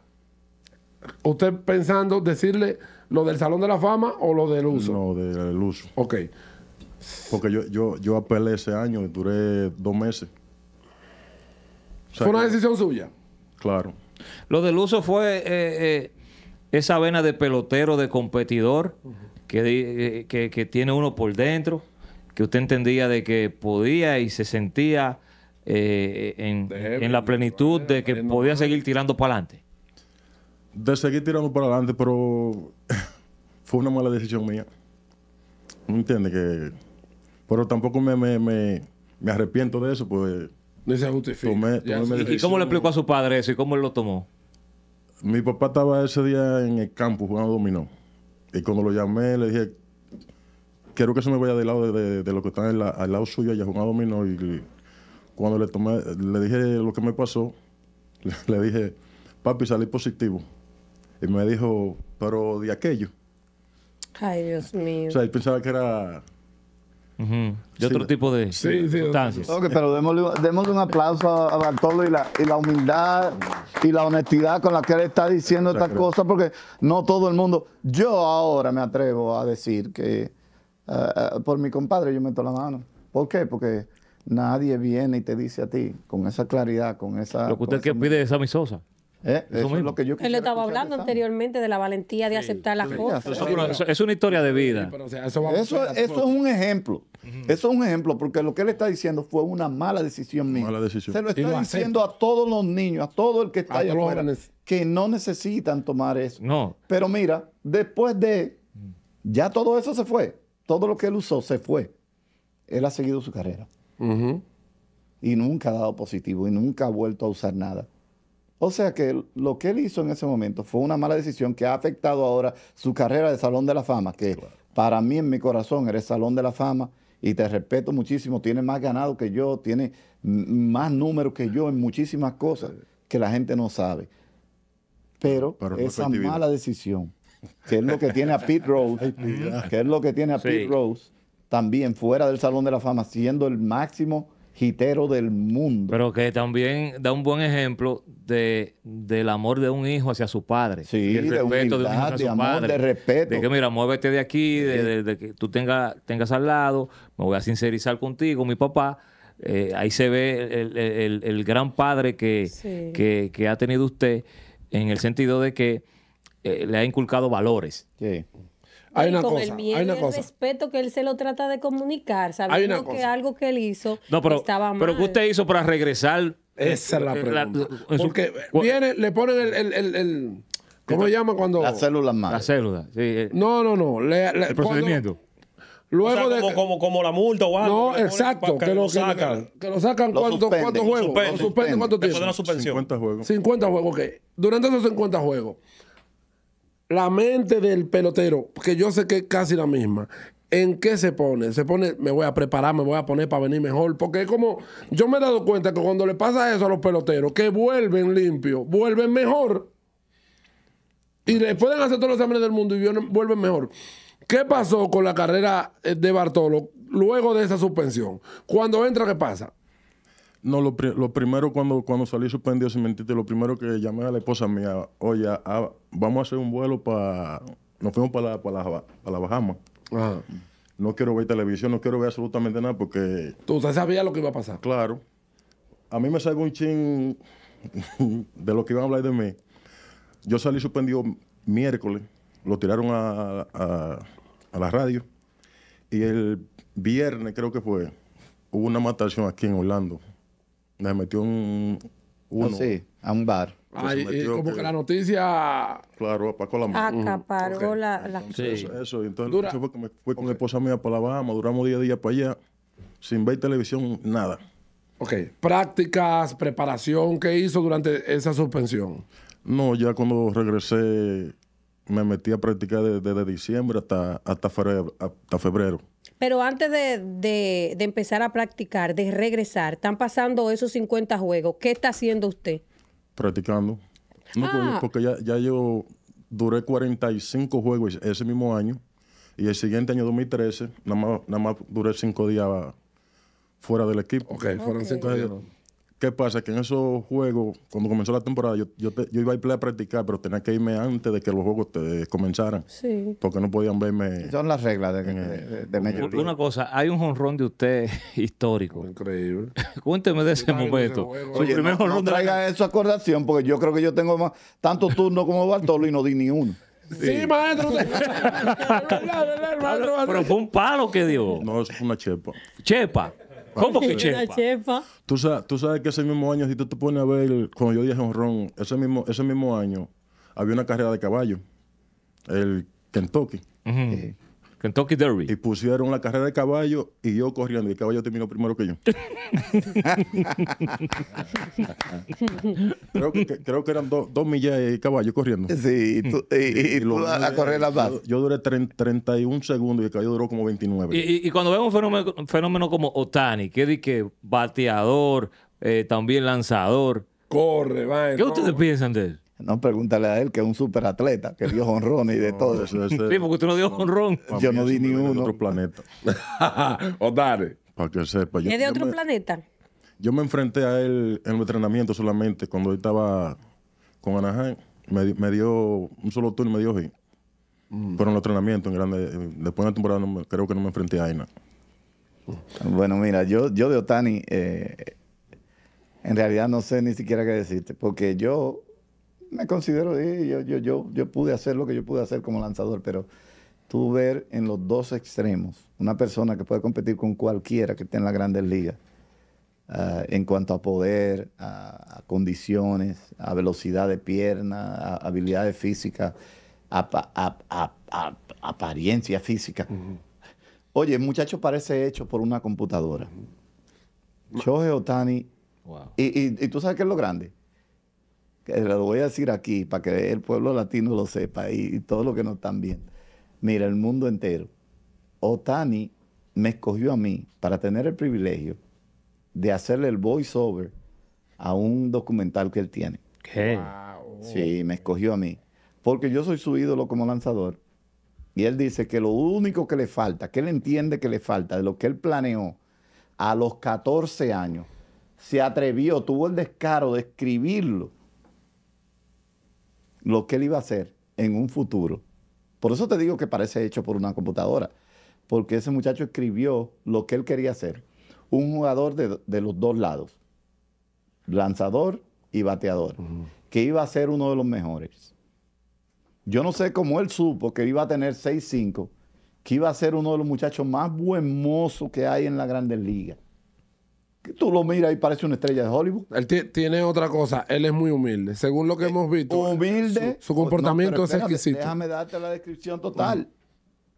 [SPEAKER 4] usted pensando decirle lo del Salón
[SPEAKER 3] de la Fama o lo del uso. No, del uso. Ok. Porque yo, yo, yo apelé ese año y duré dos meses. ¿Fue una decisión suya? Claro. Lo del uso
[SPEAKER 2] fue eh, eh, esa vena de pelotero, de competidor, eh, que, que tiene uno por dentro que usted entendía de que podía y se sentía eh, en, la plenitud de que podía seguir tirando para adelante?
[SPEAKER 3] De seguir tirando para adelante, pero [laughs] fue una mala decisión mía. ¿Me entiende? Que, pero tampoco me, arrepiento de eso, pues. No se justifica. ¿Y cómo le explicó
[SPEAKER 2] a su padre eso y cómo él lo tomó?
[SPEAKER 3] Mi papá estaba ese día en el campo jugando dominó. Y cuando lo llamé, le dije, quiero que se me vaya del lado de, de, lo que está al lado suyo, y a Y cuando le tomé, le dije lo que me pasó, [laughs] le, dije, papi, salí positivo. Y me dijo, pero de aquello.
[SPEAKER 6] Ay, Dios mío. O sea, él
[SPEAKER 3] pensaba que era De otro tipo de sí, sustancias.
[SPEAKER 1] Ok, pero démosle, un aplauso a Bartolo y la, y la, humildad y la honestidad con la que él está diciendo estas cosas, porque no todo el mundo. Yo ahora me atrevo a decir que eh, eh, por mi compadre yo meto la mano. ¿Por qué? Porque nadie viene y te dice a ti con esa claridad, con esa... Lo que usted pide es a eh, Eso es lo que yo Él
[SPEAKER 6] estaba hablando anteriormente de la valentía de aceptar las cosas.
[SPEAKER 2] es una historia de
[SPEAKER 1] vida. eso, es un ejemplo. Eso es un ejemplo, porque lo que él está diciendo fue una mala decisión mía.
[SPEAKER 3] Se lo está diciendo
[SPEAKER 1] a todos los niños, a todo el que está ahí afuera, que no necesitan tomar eso. Pero mira, después de. Ya todo eso se fue todo lo que él usó se fue. Él ha seguido su carrera. Y nunca ha dado positivo y nunca ha vuelto a usar nada. O sea que lo que él hizo en ese momento fue una mala decisión que ha afectado ahora su carrera de Salón de la Fama, que para mí en mi corazón eres Salón de la Fama y te respeto muchísimo, Tiene más ganado que yo, tiene más números que yo en muchísimas cosas que la gente no sabe. Pero, esa mala decisión que es lo que tiene a Pete Rose, ah. que es lo que tiene a Pete Rose, también fuera del Salón de la Fama, siendo el máximo gitero del mundo.
[SPEAKER 2] Pero que también da un buen ejemplo de, del amor de un hijo hacia su padre. Sí, el de respeto de, un hijo hacia su padre. de respeto. De que, mira, muévete de aquí, de, que tú tengas al lado, me voy a sincerizar contigo, mi papá. Eh, ahí se ve el, gran padre que ha tenido usted en el sentido de que eh, le ha inculcado valores. Sí.
[SPEAKER 6] Hay una cosa, hay una el respeto que él se lo trata de comunicar, sabiendo que algo que él hizo estaba mal. Pero ¿qué usted
[SPEAKER 4] hizo para regresar? Esa es la eh, eh, pregunta. Porque viene, le ponen el, el, el, ¿Cómo se llama cuando...? Las células más Las células, sí. No, no, no. Le, el procedimiento. como, como, la multa o algo. No, exacto. Que, lo sacan. Que lo sacan cuántos juegos. ¿Cuánto tiempo? 50
[SPEAKER 3] juegos. 50
[SPEAKER 4] juegos, ok. Durante esos 50 juegos, la mente del pelotero, que yo sé que es casi la misma, ¿en qué se pone? Se pone, me voy a preparar, me voy a poner para venir mejor. Porque es como, yo me he dado cuenta que cuando le pasa eso a los peloteros, que vuelven limpios, vuelven mejor. Y le pueden hacer todos los exámenes del mundo y vuelven mejor. ¿Qué pasó con la carrera eh, de Bartolo luego de esa suspensión? Cuando entra, ¿qué pasa?
[SPEAKER 3] No, lo, primero cuando, cuando salí suspendido, sin mentirte, lo primero que llamé a la esposa mía, oye, ah, ah, vamos a hacer un vuelo para... Nos fuimos para la, para la, Bahamas. No quiero ver televisión, no quiero ver absolutamente nada porque... ¿Tú sabías lo que iba a pasar? Claro. A mí me salió un ching de lo que iban a hablar de mí. Yo salí suspendido miércoles, lo tiraron a, a la radio y el viernes creo que fue, hubo una matación aquí en Orlando me metió un oh, uno. a un bar. Ah, como que, la noticia. Claro, la ah, Acaparó la, la. Eso, fue con mi esposa mía para La Bahama, duramos día a día para allá, sin ver televisión, nada. Ok.
[SPEAKER 4] ¿Prácticas, preparación ¿qué hizo durante esa
[SPEAKER 3] suspensión? No, ya cuando regresé me metí a practicar desde, diciembre hasta, hasta febrero.
[SPEAKER 6] Pero antes de, empezar a practicar, de regresar, están pasando esos 50 juegos. ¿Qué está haciendo usted?
[SPEAKER 3] Practicando. Pues, ah. Porque ya, yo duré 45 juegos ese mismo año. Y el siguiente año, 2013, nada más, nada más duré cinco días fuera del equipo. Ok, fueron 5 días. ¿Qué pasa? Que en esos juegos, cuando comenzó la temporada, yo, iba a ir a practicar, pero tenía que irme antes de que los juegos comenzaran. Sí. Porque no podían verme. Son las reglas de, de,
[SPEAKER 2] Una, cosa, hay un honrón de usted [laughs] histórico. Increíble. [laughs] Cuénteme de ese momento. Oye, no,
[SPEAKER 1] traiga eso a acordación, porque yo creo que yo tengo más, tanto turno como Bartolo y no di ni uno. Sí, sí, maestro. [laughs]
[SPEAKER 3] pero fue un palo que dio. No, eso fue una chepa. Chepa. ¿Cómo que chepa? Tú, sabes, que ese mismo año, si tú te pones a ver, cuando yo dije honrón, ese mismo, ese mismo año había una carrera de caballo, el Kentucky. Kentucky Derby. Y pusieron la carrera de caballo y yo corriendo. Y el caballo terminó primero que yo. [laughs] creo, que, eran dos millas de caballo corriendo. Sí, y, la, la Yo, duré 31 segundos y el caballo duró como 29.
[SPEAKER 2] Y, cuando vemos un fenómeno, como Otani, que dice que bateador, eh, también lanzador.
[SPEAKER 1] Corre, va. ¿Qué ustedes piensan de él? No, pregúntale a él, que es un superatleta, que dio honrón y de todo. eso. sí, porque
[SPEAKER 3] tú no dio honrón. Yo no di ni uno. otro planeta. [laughs] o dale. Para que sepa. ¿Es
[SPEAKER 6] de otro planeta?
[SPEAKER 3] Yo me enfrenté a él en el entrenamiento solamente cuando él estaba con Anaheim. Me, dio un solo turno y me dio hit. Pero mm. en el entrenamiento, en grande, eh, después de la temporada, creo que no me enfrenté a él. Bueno, mira, yo,
[SPEAKER 1] yo de Otani, eh, en realidad no sé ni siquiera qué decirte, porque yo me considero, yo, yo, yo, yo pude hacer lo que yo pude hacer como lanzador, pero tú ver en los dos extremos una persona que puede competir con cualquiera que esté en las grandes ligas ah, en cuanto a poder, a, condiciones, a velocidad de pierna, a habilidades físicas, a, apariencia física. Oye, el muchacho parece hecho por una computadora. Uh Shohei Otani. Y, y, y, tú sabes qué es lo grande lo voy a decir aquí para que el pueblo latino lo sepa y, todo lo que nos están viendo. Mira, el mundo entero. Otani me escogió a mí para tener el privilegio de hacerle el voiceover a un documental que él tiene. ¿Qué? Sí, me escogió a mí. Porque yo soy su ídolo como lanzador. Y él dice que lo único que le falta, que él entiende que le falta, de lo que él planeó a los 14 años, se atrevió, tuvo el descaro de escribirlo lo que él iba a hacer en un futuro. Por eso te digo que parece hecho por una computadora, porque ese muchacho escribió lo que él quería hacer. Un jugador de, los dos lados, lanzador y bateador, que iba a ser uno de los mejores. Yo no sé cómo él supo que iba a tener 6-5, que iba a ser uno de los muchachos más buenosos que hay en la Grandes Ligas.
[SPEAKER 4] Tú lo miras y parece una estrella de Hollywood. Él tiene otra cosa, él es muy humilde. Según lo que eh, hemos visto, humilde, su, comportamiento es exquisito. Déjame
[SPEAKER 1] darte la descripción total.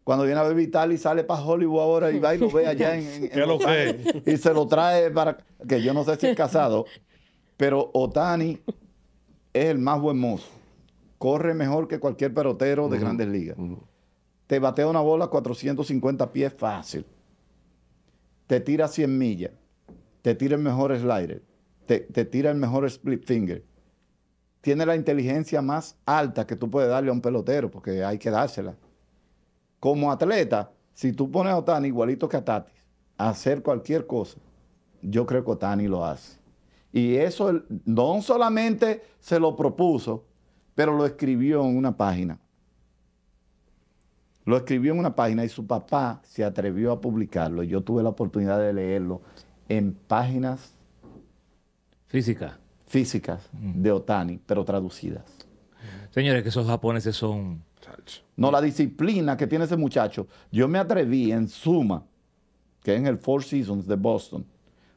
[SPEAKER 1] Cuando viene a ver y sale para Hollywood ahora y va y lo ve allá en, [laughs] lo y se lo trae para que yo no sé si es casado, pero Otani es el más buen mozo. Corre mejor que cualquier pelotero de Grandes Ligas. Te batea una bola a 450 pies fácil. Te tira 100 millas te tira el mejor slider, te, tira el mejor split finger, tiene la inteligencia más alta que tú puedes darle a un pelotero, porque hay que dársela. Como atleta, si tú pones a Otani igualito que a Tati a hacer cualquier cosa, yo creo que Otani lo hace. Y eso no solamente se lo propuso, pero lo escribió en una página. Lo escribió en una página y su papá se atrevió a publicarlo. Yo tuve la oportunidad de leerlo en páginas físicas, físicas mm. de Otani, pero traducidas. Señores, que
[SPEAKER 2] esos japoneses son...
[SPEAKER 1] No, la disciplina que tiene ese muchacho. Yo me atreví en suma, que en el Four Seasons de Boston,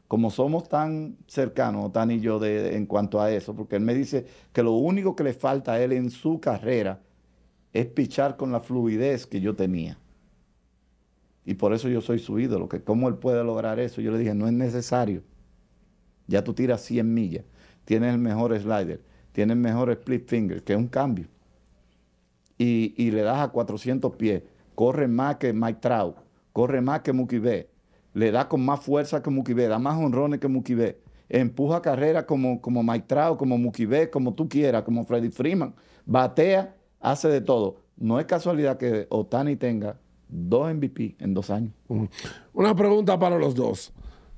[SPEAKER 1] como somos tan cercanos, Otani y yo, de, en cuanto a eso, porque él me dice que lo único que le falta a él en su carrera es pichar con la fluidez que yo tenía. Y por eso yo soy su ídolo, que cómo él puede lograr eso. Yo le dije, no es necesario. Ya tú tiras 100 millas, tienes el mejor slider, tienes el mejor split finger, que es un cambio. Y, le das a 400 pies, corre más que Mike Trout, corre más que Mookie B, le da con más fuerza que Mookie B, da más honrones que Mookie B, empuja carreras como, como Mike Trout, como Mookie B, como tú quieras, como Freddy Freeman, batea, hace de todo. No es casualidad que Otani
[SPEAKER 4] tenga dos MVP en dos años. Una pregunta para los dos.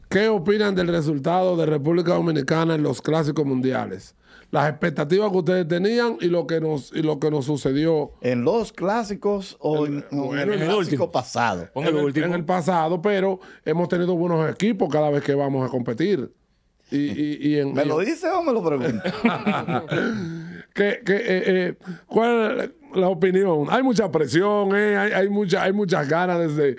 [SPEAKER 4] ¿Qué opinan del resultado de República Dominicana en los clásicos mundiales? Las expectativas que ustedes tenían y lo que nos, y lo que nos sucedió. ¿En los clásicos o en, el, clásico último. pasado? En el, último. pasado, pero hemos tenido buenos equipos cada vez que vamos a competir. Y, ¿Me lo dice o me lo pregunta? [laughs] Eh, eh, ¿cuál, la opinión. Hay mucha presión, eh, hay, hay muchas ganas de,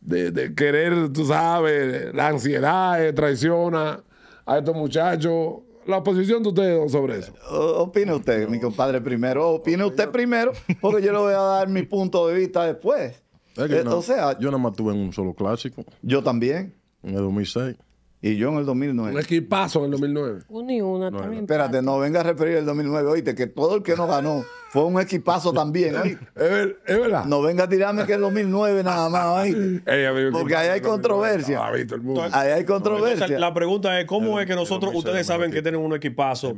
[SPEAKER 4] de, querer, tú sabes, la ansiedad eh, traiciona a estos muchachos. La posición de ustedes sobre eso.
[SPEAKER 1] Opine usted, mi compadre, primero. Opine usted primero, porque yo le voy a dar mi punto de vista después.
[SPEAKER 3] Eh, o sea, yo nada más tuve en un solo clásico. Yo también. En el 2006. Y yo en el 2009. Un
[SPEAKER 4] equipazo en el 2009.
[SPEAKER 6] una también.
[SPEAKER 1] Espérate,
[SPEAKER 3] no venga a referir el 2009,
[SPEAKER 1] oíste, que todo el que no ganó fue un equipazo también. ¿eh? es, verdad. No venga a tirarme que es 2009 nada más. ahí. Porque ahí hay controversia. Ahí hay controversia.
[SPEAKER 5] La pregunta es, ¿cómo es que nosotros, ustedes saben que tienen un equipazo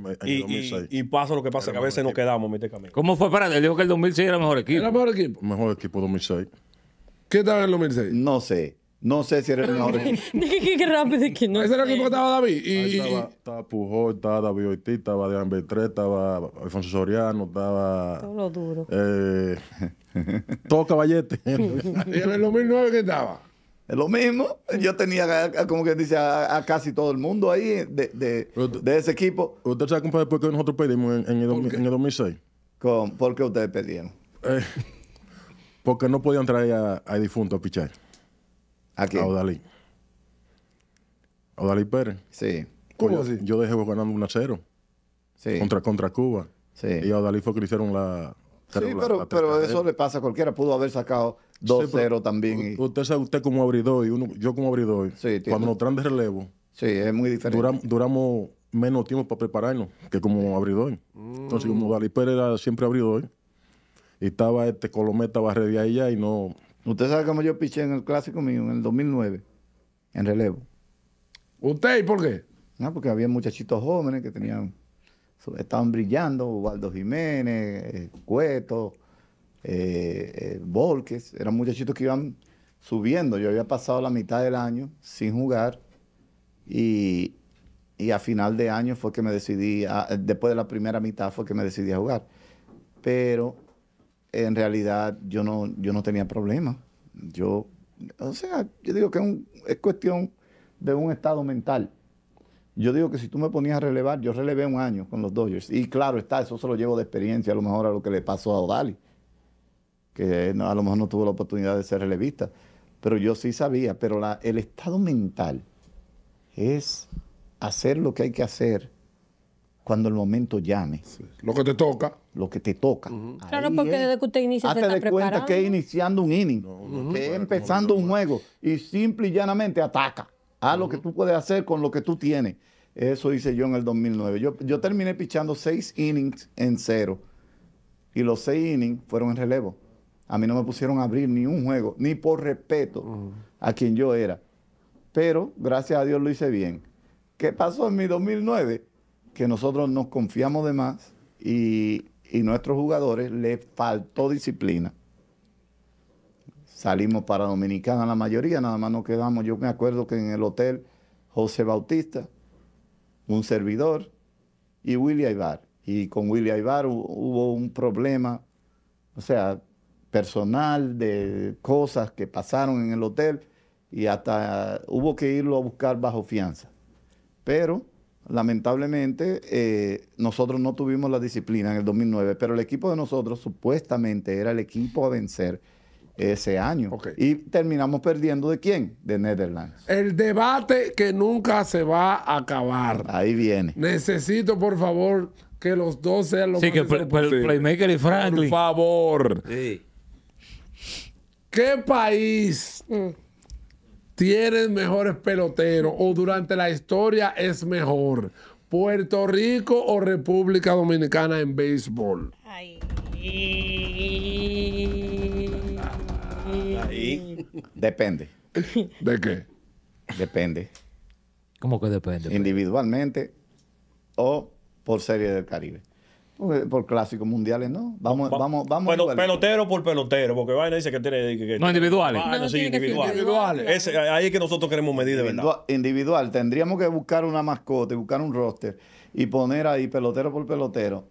[SPEAKER 5] y, pasa lo que pasa, que a veces nos quedamos, este camino?
[SPEAKER 2] ¿Cómo fue para él? Dijo que el 2006 era mejor equipo. Era mejor equipo. Mejor equipo 2006.
[SPEAKER 3] ¿Qué tal el 2006? No sé. No sé si era el mejor. [laughs]
[SPEAKER 4] Dije que rápido que no. Ese era el equipo que estaba David. Ahí
[SPEAKER 3] estaba, Pujol, estaba David Ortiz, estaba Dejan Betré, estaba Alfonso Soriano, estaba. Todo lo duro. Eh, [laughs] todo caballete. [laughs] y en el 2009 que estaba. Lo mismo, yo tenía, como que dice,
[SPEAKER 1] a, casi todo el mundo ahí
[SPEAKER 3] de, de, ese equipo. ¿Usted sabe, compadre, por qué nosotros pedimos en, el, 2006? ¿Por qué ustedes perdieron? Eh, porque no podían traer a, a difunto a pichar. ¿A quién? A Odalí. Pérez. Sí. ¿Cómo así? Yo dejé ganando un 0 sí. contra, contra Cuba. Sí. Y a Odalí fue que le hicieron la... Sí,
[SPEAKER 1] pero, eso le pasa a cualquiera. Pudo haber sacado
[SPEAKER 3] 2-0 también. Usted sabe, usted como abridor y yo como abridor, sí, cuando nos traen de relevo, sí, es muy diferente. duramos menos tiempo para prepararnos que como abridor. Entonces, como mm. Dalí Pérez era siempre abridor, y estaba este Colometa estaba ready ya y no Usted sabe cómo yo piché en el clásico mío, en el 2009, en relevo.
[SPEAKER 1] ¿Usted y por qué? porque había muchachitos jóvenes que tenían, estaban brillando, Waldo Jiménez, eh, Cueto, eh, eh eran muchachitos que iban subiendo. Yo había pasado la mitad del año sin jugar y, y a final de año fue que me decidí, después de la primera mitad fue que me decidí a jugar. Pero en realidad yo no, yo no tenía problema. Yo, o sea, yo digo que es cuestión de un estado mental. Yo digo que si tú me ponías a relevar, yo relevé un año con los Dodgers. Y claro está, eso se lo llevo de experiencia a lo mejor a lo que le pasó a Odali, que a lo mejor no tuvo la oportunidad de ser relevista. Pero yo sí sabía, pero la, el estado mental es hacer lo que hay que hacer cuando el momento llame. Lo que te toca. Lo que te toca. Claro, porque desde que
[SPEAKER 6] usted inicia se está de cuenta que es
[SPEAKER 1] iniciando un inning, que es empezando un juego y simple y llanamente ataca a lo que tú puedes hacer con lo que tú tienes. Eso hice yo en el 2009. Yo, terminé pichando seis innings en cero y los seis innings fueron en relevo. A mí no me pusieron a abrir ni un juego, ni por respeto a quien yo era. Pero gracias a Dios lo hice bien. ¿Qué pasó en mi 2009? que nosotros nos confiamos de más y, y nuestros jugadores les faltó disciplina. Salimos para Dominicana la mayoría, nada más nos quedamos. Yo me acuerdo que en el hotel José Bautista, un servidor, y Willy Aybar. Y con Willy Aybar hubo un problema, o sea, personal, de cosas que pasaron en el hotel, y hasta hubo que irlo a buscar bajo fianza. Pero Lamentablemente, eh, nosotros no tuvimos la disciplina en el 2009, pero el equipo de nosotros supuestamente era el equipo a vencer ese año. Y terminamos perdiendo de quién? De Netherlands.
[SPEAKER 4] El debate que nunca se va a acabar. Ahí viene. Necesito, por favor, que los dos sean los Sí, que Playmaker y Franklin. Por favor. ¿Qué país? Mm tienen mejores peloteros o durante la historia es mejor. Puerto Rico o República Dominicana en béisbol. Ahí.
[SPEAKER 1] Depende. ¿De qué? Depende. ¿Cómo que depende? Individualmente o por Serie del Caribe. Por clásicos mundiales, ¿no? Vamos, vamos, vamos.
[SPEAKER 5] pelotero por pelotero, porque Vaina dice que tiene. Que, no, individuales. ahí es que nosotros queremos medir de verdad. Individual.
[SPEAKER 1] Tendríamos que buscar una mascota buscar un roster y poner ahí pelotero por pelotero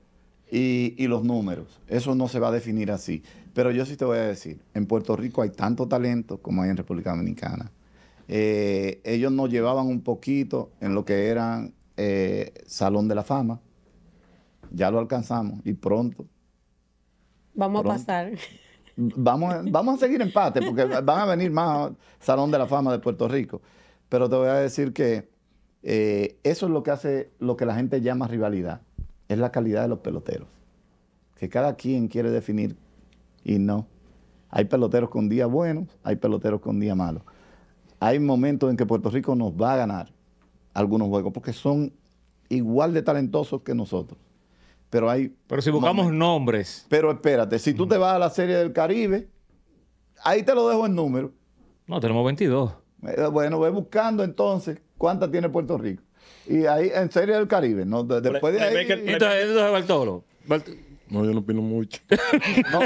[SPEAKER 1] y, los números. Eso no se va a definir así. Pero yo sí te voy a decir: en Puerto Rico hay tanto talento como hay en República Dominicana. Eh, ellos nos llevaban un poquito en lo que eran eh, Salón de la Fama ya lo alcanzamos y pronto.
[SPEAKER 6] Vamos a pasar.
[SPEAKER 1] Vamos, vamos a seguir empate porque van a venir más Salón de la Fama de Puerto Rico. Pero te voy a decir que eh, eso es lo que hace lo que la gente llama rivalidad. Es la calidad de los peloteros. Que cada quien quiere definir y no. Hay peloteros con días buenos, hay peloteros con días malos. Hay momentos en que Puerto Rico nos va a ganar algunos juegos porque son igual de talentosos que nosotros. Pero hay. Pero si buscamos nombres. Pero espérate, si tú te vas a la Serie del Caribe, ahí te lo dejo el número. No, tenemos 22. Eh, bueno, voy buscando entonces cuánta tiene Puerto Rico. Y ahí en Serie del Caribe, ¿no? Después de ahí. No, yo no opino
[SPEAKER 3] mucho. [laughs] No,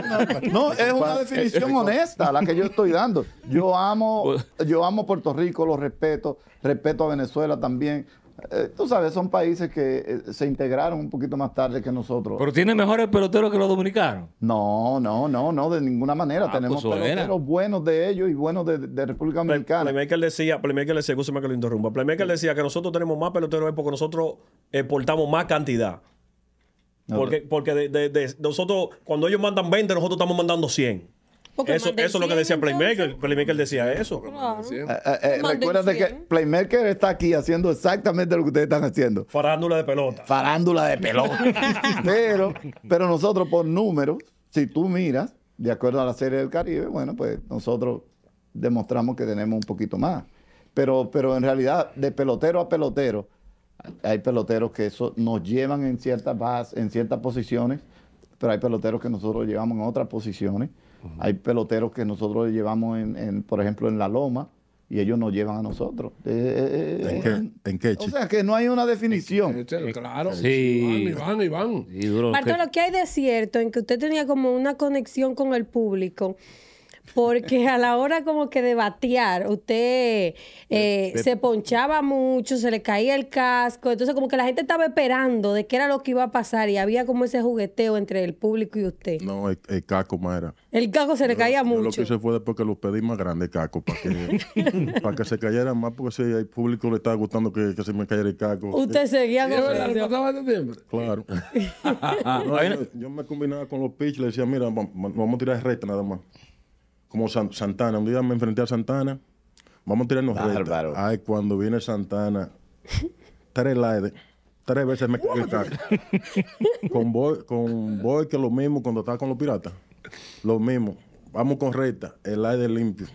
[SPEAKER 3] no, es una definición honesta
[SPEAKER 1] la que yo estoy dando. Yo amo, pues- yo amo Puerto Rico, lo respeto, respeto a Venezuela también, eh, tú sabes, son países que eh, se integraron un poquito más tarde que nosotros. Pero tiene mejores peloteros que los dominicanos. No, no, no, no, de ninguna manera. Ah, pues tenemos peloteros
[SPEAKER 5] buenos de ellos y buenos de, República Dominicana. Playmaker decía, Playmaker decía, escúchame que lo interrumpa. que Playmaker decía que nosotros tenemos más peloteros porque nosotros exportamos más cantidad. Porque, porque nosotros, cuando ellos mandan 20, nosotros estamos mandando 100 eso, eso es lo que decía Playmaker. Playmaker decía eso. Ah, ah, ah, eh, Recuerda que
[SPEAKER 1] Playmaker está aquí haciendo exactamente lo que ustedes están haciendo.
[SPEAKER 5] Farándula de pelota.
[SPEAKER 1] Farándula de pelota.
[SPEAKER 5] [laughs] pero,
[SPEAKER 1] pero nosotros por números, si tú miras, de acuerdo a la serie del Caribe, bueno, pues nosotros demostramos que tenemos un poquito más. Pero, pero en realidad, de pelotero a pelotero, hay peloteros que eso nos llevan en ciertas en ciertas posiciones, pero hay peloteros que nosotros llevamos en otras posiciones hay peloteros que nosotros llevamos, en, por ejemplo, en La Loma, y ellos nos llevan a nosotros. Eh, eh, eh, ¿En, qué? O sea, que no hay
[SPEAKER 4] una definición. claro. Sí. Iván, Iván, Iván.
[SPEAKER 6] lo ¿qué hay de cierto en que usted tenía como una conexión con el público? porque a la hora como que de batear, usted eh, se ponchaba mucho, se le caía el casco, entonces como que la gente estaba esperando de qué era lo que iba a pasar y había como ese jugueteo entre el público y usted.
[SPEAKER 3] No, el, el casco más era. El casco se le caía mucho. Lo que hice fue después que los pedí más grande el casco para que, [laughs] se cayera más, porque si al público le estaba gustando que, se me cayera el casco. Usted
[SPEAKER 4] seguía con el
[SPEAKER 3] Claro. [laughs] yo, me combinaba con los pitch, le decía, mira, vamos, vamos a tirar recta nada más como Santana. Un día me enfrenté a Santana. Vamos a tirarnos Bárbaro. Ay, cuando viene Santana, tres aire, Tres veces me cagué con boy, con boy que lo mismo cuando estaba con los piratas. Lo mismo. Vamos con recta, el aire limpio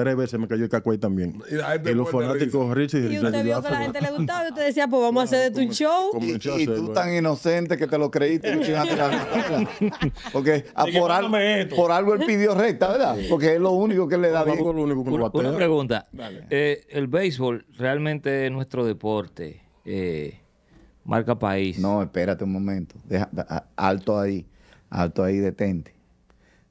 [SPEAKER 3] tres veces me cayó el caco ahí también. Y, los fanáticos Richie y, y usted vio que a la
[SPEAKER 6] gente le gustaba y usted decía, pues vamos a hacer de tu show.
[SPEAKER 3] Y, tú tan inocente que te lo creíste.
[SPEAKER 1] [laughs] Porque a ah, por, por, algo él pidió recta, ¿verdad? Porque es lo único que le da bien. Una, una
[SPEAKER 2] pregunta. Eh, el béisbol realmente es nuestro deporte. Eh,
[SPEAKER 1] marca país. No, espérate un momento. alto ahí. Alto ahí, detente.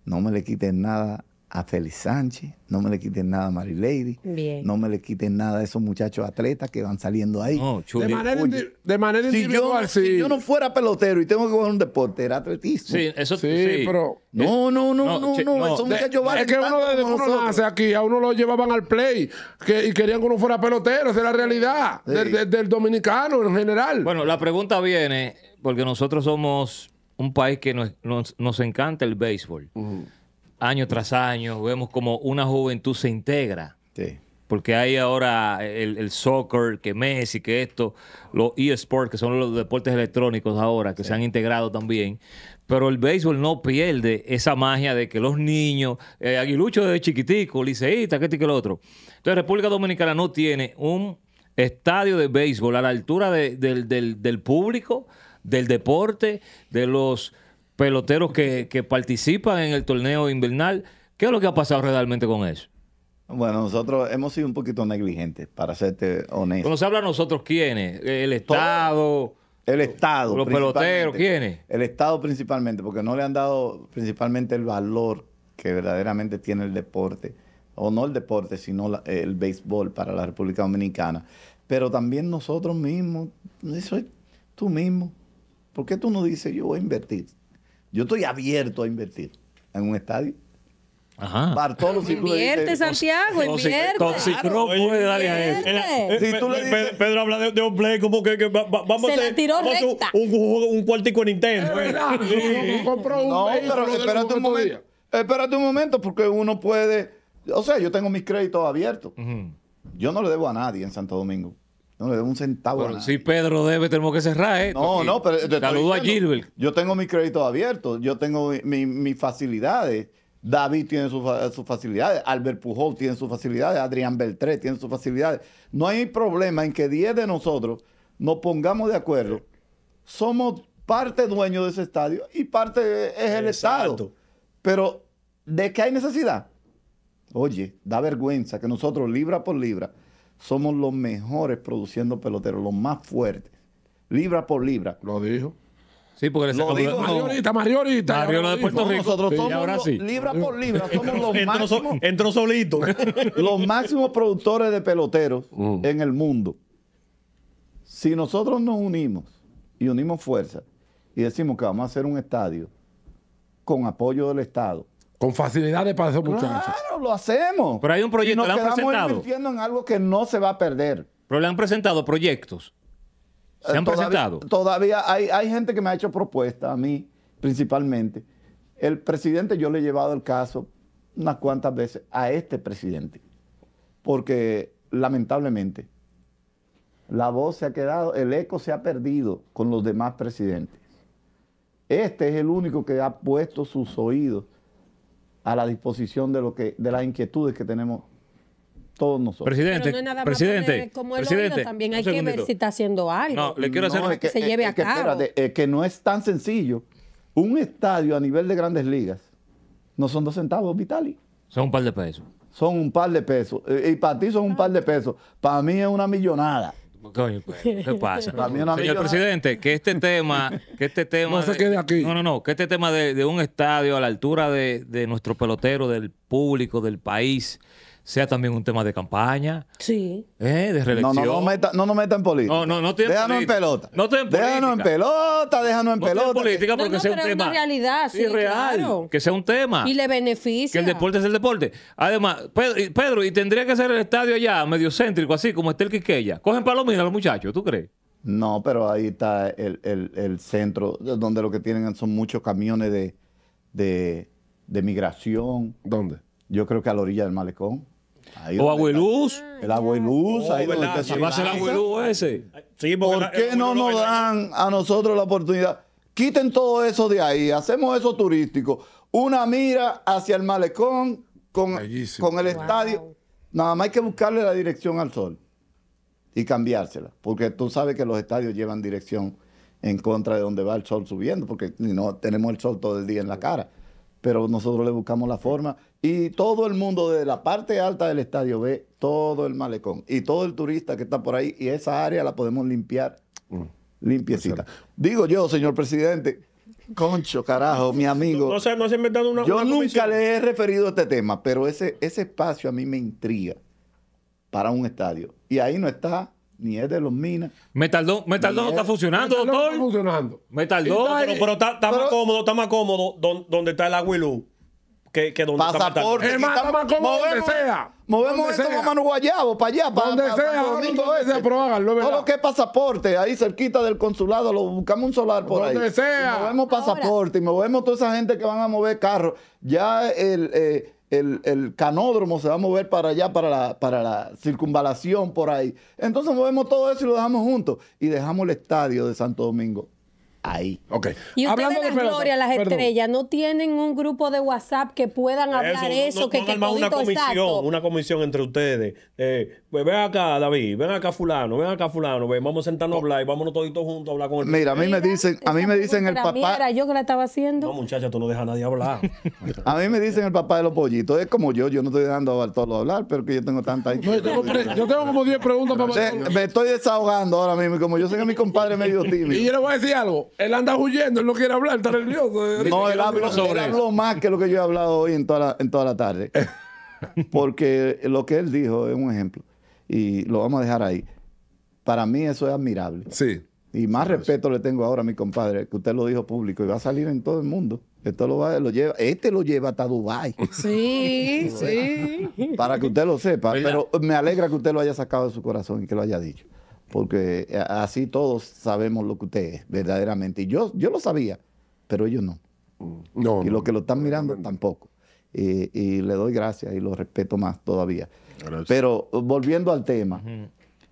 [SPEAKER 1] No me le quiten nada a Félix Sánchez, no me le quiten nada a Bien. no me le quiten nada a esos muchachos atletas que van saliendo ahí. de manera, de manera si individual, yo, Si yo no fuera pelotero y tengo que jugar un deporte, era atletismo.
[SPEAKER 2] Sí, eso sí, pero... No, no, no, no, no, esos muchachos van... Es que uno desde uno nace
[SPEAKER 4] aquí, a uno lo llevaban al play que, y querían que uno fuera pelotero, esa es la realidad del, dominicano en general.
[SPEAKER 2] Bueno, la pregunta viene porque nosotros somos un país que nos, nos, encanta el béisbol año tras año, vemos como una juventud se integra. Porque hay ahora el, soccer, que Messi, que esto, los eSports, que son los deportes electrónicos ahora, que se han integrado también. Pero el béisbol no pierde esa magia de que los niños, eh, Aguilucho aguiluchos de chiquitico, liceísta, que este que lo otro. Entonces, República Dominicana no tiene un estadio de béisbol a la altura del público, del deporte, de los peloteros que, participan en el torneo invernal. ¿Qué es lo que ha pasado realmente
[SPEAKER 1] con eso? Bueno, nosotros hemos sido un poquito negligentes, para serte honesto. Cuando se habla
[SPEAKER 2] nosotros, ¿quiénes? El Estado. El Estado. Los peloteros, ¿quiénes?
[SPEAKER 1] El Estado principalmente, porque no le han dado principalmente el valor que verdaderamente tiene el deporte, o no el deporte, sino el béisbol para la República Dominicana. Pero también nosotros mismos, eso es tú mismo. ¿Por qué tú no dices yo voy a invertir yo estoy abierto a invertir en un estadio. Ajá. todos los
[SPEAKER 5] invierte,
[SPEAKER 6] Santiago, invierte.
[SPEAKER 5] Pedro habla de, de, un play como que, vamos a hacer un, un, un, cuartico en Nintendo.
[SPEAKER 4] Compró un no, pero espérate un momento.
[SPEAKER 5] Espérate un momento, porque uno puede.
[SPEAKER 1] O sea, yo tengo mis créditos abiertos. Yo no le debo a nadie en Santo Domingo. No le debo un centavo. si Pedro
[SPEAKER 2] debe, tenemos que cerrar, ¿eh? No, no, pero. Saludo a Gilbert.
[SPEAKER 1] Yo tengo mis créditos abiertos, yo tengo mi, mis facilidades. David tiene sus facilidades, Albert Pujol tiene sus facilidades, Adrián Beltré tiene sus facilidades. No hay problema en que 10 de nosotros nos pongamos de acuerdo. Somos parte dueño de ese estadio y parte es el Estado. Pero, ¿de qué hay necesidad? Oye, da vergüenza que nosotros, libra por libra, somos los mejores produciendo peloteros, los más fuertes, libra por libra. Lo dijo. Sí, porque le lo digo, de Puerto Rico. Nosotros somos libra por libra, somos los entró, máximos.
[SPEAKER 5] entró solito.
[SPEAKER 1] [laughs] los máximos productores de peloteros mm. en el mundo. Si nosotros nos unimos y unimos fuerzas y decimos que vamos a hacer un estadio con apoyo del Estado, con facilidades para esos muchachos. Claro, lo hacemos. Pero hay un proyecto, que han en algo que no se va a perder. Pero le han presentado
[SPEAKER 2] proyectos. Se han eh, presentado.
[SPEAKER 1] Todavía hay, hay gente que me ha hecho propuestas, a mí principalmente. El presidente, yo le he llevado el caso unas cuantas veces a este presidente. Porque lamentablemente la voz se ha quedado, el eco se ha perdido con los demás presidentes. Este es el único que ha puesto sus oídos a la disposición de, lo que, de las inquietudes que tenemos todos nosotros. Presidente, presidente, como el presidente, también
[SPEAKER 6] hay que ver si está haciendo algo. No, le quiero hacer que, se lleve a cabo.
[SPEAKER 1] que no es tan sencillo. Un estadio a nivel de Grandes Ligas no son dos centavos, Vitali. Son un par de pesos. Son un par de pesos. Eh, y para ti son un ah. par de pesos. Para mí es una millonada.
[SPEAKER 2] Coño, pues, ¿qué [laughs] pasa? Señor presidente, que este tema, que este tema. No se quede aquí. No, no, no, que este tema de, un estadio a la altura de, de nuestro pelotero, del público, del país sea también un tema de campaña. Sí. ¿eh? De reelección. No, no, no,
[SPEAKER 1] meta, no nos metan en política. No, no, no tiene Déjanos en pelota. No política. Déjanos en pelota, déjanos en pelota. política porque
[SPEAKER 2] sea un tema. Una
[SPEAKER 6] realidad, sí, real, claro.
[SPEAKER 2] Que sea un tema. Y le
[SPEAKER 6] beneficia. Que el
[SPEAKER 2] deporte es el deporte. Además, Pedro, Pedro y tendría que ser el estadio allá, medio céntrico, así como está el Quiqueya.
[SPEAKER 1] Cogen palomina los muchachos, ¿tú crees? No, pero ahí está el, el, el centro, donde lo que tienen son muchos camiones de, de migración. ¿Dónde? Yo creo que a la orilla del malecón o abueluz. El abueluz, oh, ahí va a ser ese. ¿Por qué no nos dan a nosotros la oportunidad? Quiten todo eso de ahí, hacemos eso turístico. Una mira hacia el malecón con, con el estadio. Nada más hay que buscarle la dirección al sol y cambiársela, porque tú sabes que los estadios llevan dirección en contra de donde va el sol subiendo, porque no tenemos el sol todo el día en la cara pero nosotros le buscamos la forma. Y todo el mundo, de la parte alta del estadio, ve todo el malecón y todo el turista que está por ahí, y esa área la podemos limpiar mm. limpiecita. Digo yo, señor presidente,
[SPEAKER 5] concho, carajo, mi amigo. No, no, una. Yo nunca
[SPEAKER 1] le he referido a este tema, pero ese, ese espacio a mí me intriga para un estadio. Y ahí no está ni es de los
[SPEAKER 5] minas. Metal 2 no está funcionando, doctor. está funcionando. Está, pero, pero, está, más cómodo, está más cómodo donde, está el aguilú que, que donde Pasaporte, eh, está Es más, cómodo
[SPEAKER 4] movemos, donde sea. Movemos esto para Manu Guayabo, para allá, para Donde sea, para donde sea, este. pero háganlo,
[SPEAKER 1] Todo que pasaporte, ahí cerquita del consulado, lo buscamos un solar por ahí. Donde sea. movemos pasaporte y movemos toda esa gente que van a mover carros. Ya el. Eh, el, el, canódromo se va a mover para allá, para la, para la circunvalación, por ahí. Entonces movemos todo eso y lo dejamos juntos. Y dejamos el estadio de Santo Domingo ahí. Okay. Y ustedes
[SPEAKER 6] las las estrellas, no tienen un grupo de WhatsApp que puedan hablar eso, que, no, una comisión, una
[SPEAKER 5] comisión entre ustedes. Eh, pues ven acá, David, ven acá fulano, ven acá fulano, ven, vamos a sentarnos a hablar y vámonos toditos juntos a hablar con él Mira, a mí me dicen, a mí me dicen el papá.
[SPEAKER 6] yo que la estaba haciendo. No,
[SPEAKER 5] muchacha, tú no dejas a nadie hablar. [laughs] a mí me dicen el papá de los pollitos, es como yo, yo no estoy
[SPEAKER 1] dejando a Bartolo hablar, pero que yo tengo tanta no, yo,
[SPEAKER 4] tengo como 10 preguntas para Bartolo. Me estoy desahogando ahora mismo, como yo sé que mi compadre es medio tímido. y yo le voy a decir algo, él anda huyendo, él no quiere hablar, está nervioso. No, él habla
[SPEAKER 1] más que lo que yo he hablado hoy en toda la, en toda la tarde. [laughs] Porque lo que él dijo es un ejemplo y lo vamos a dejar ahí. Para mí eso es admirable. Sí. Y más pues. respeto le tengo ahora a mi compadre, que usted lo dijo público y va a salir en todo el mundo. Esto lo, va, lo lleva, este lo lleva hasta Dubái. [laughs] Sí, sí. Para que usted lo sepa. Pero me alegra que usted lo haya sacado de su corazón y que lo haya dicho. Porque eh, así todos sabemos lo que usted es, verdaderamente. Y yo, yo lo sabía, pero ellos no. no y los que lo están mirando tampoco. Y, eh, y le doy gracias y lo respeto más todavía. Pero volviendo al tema,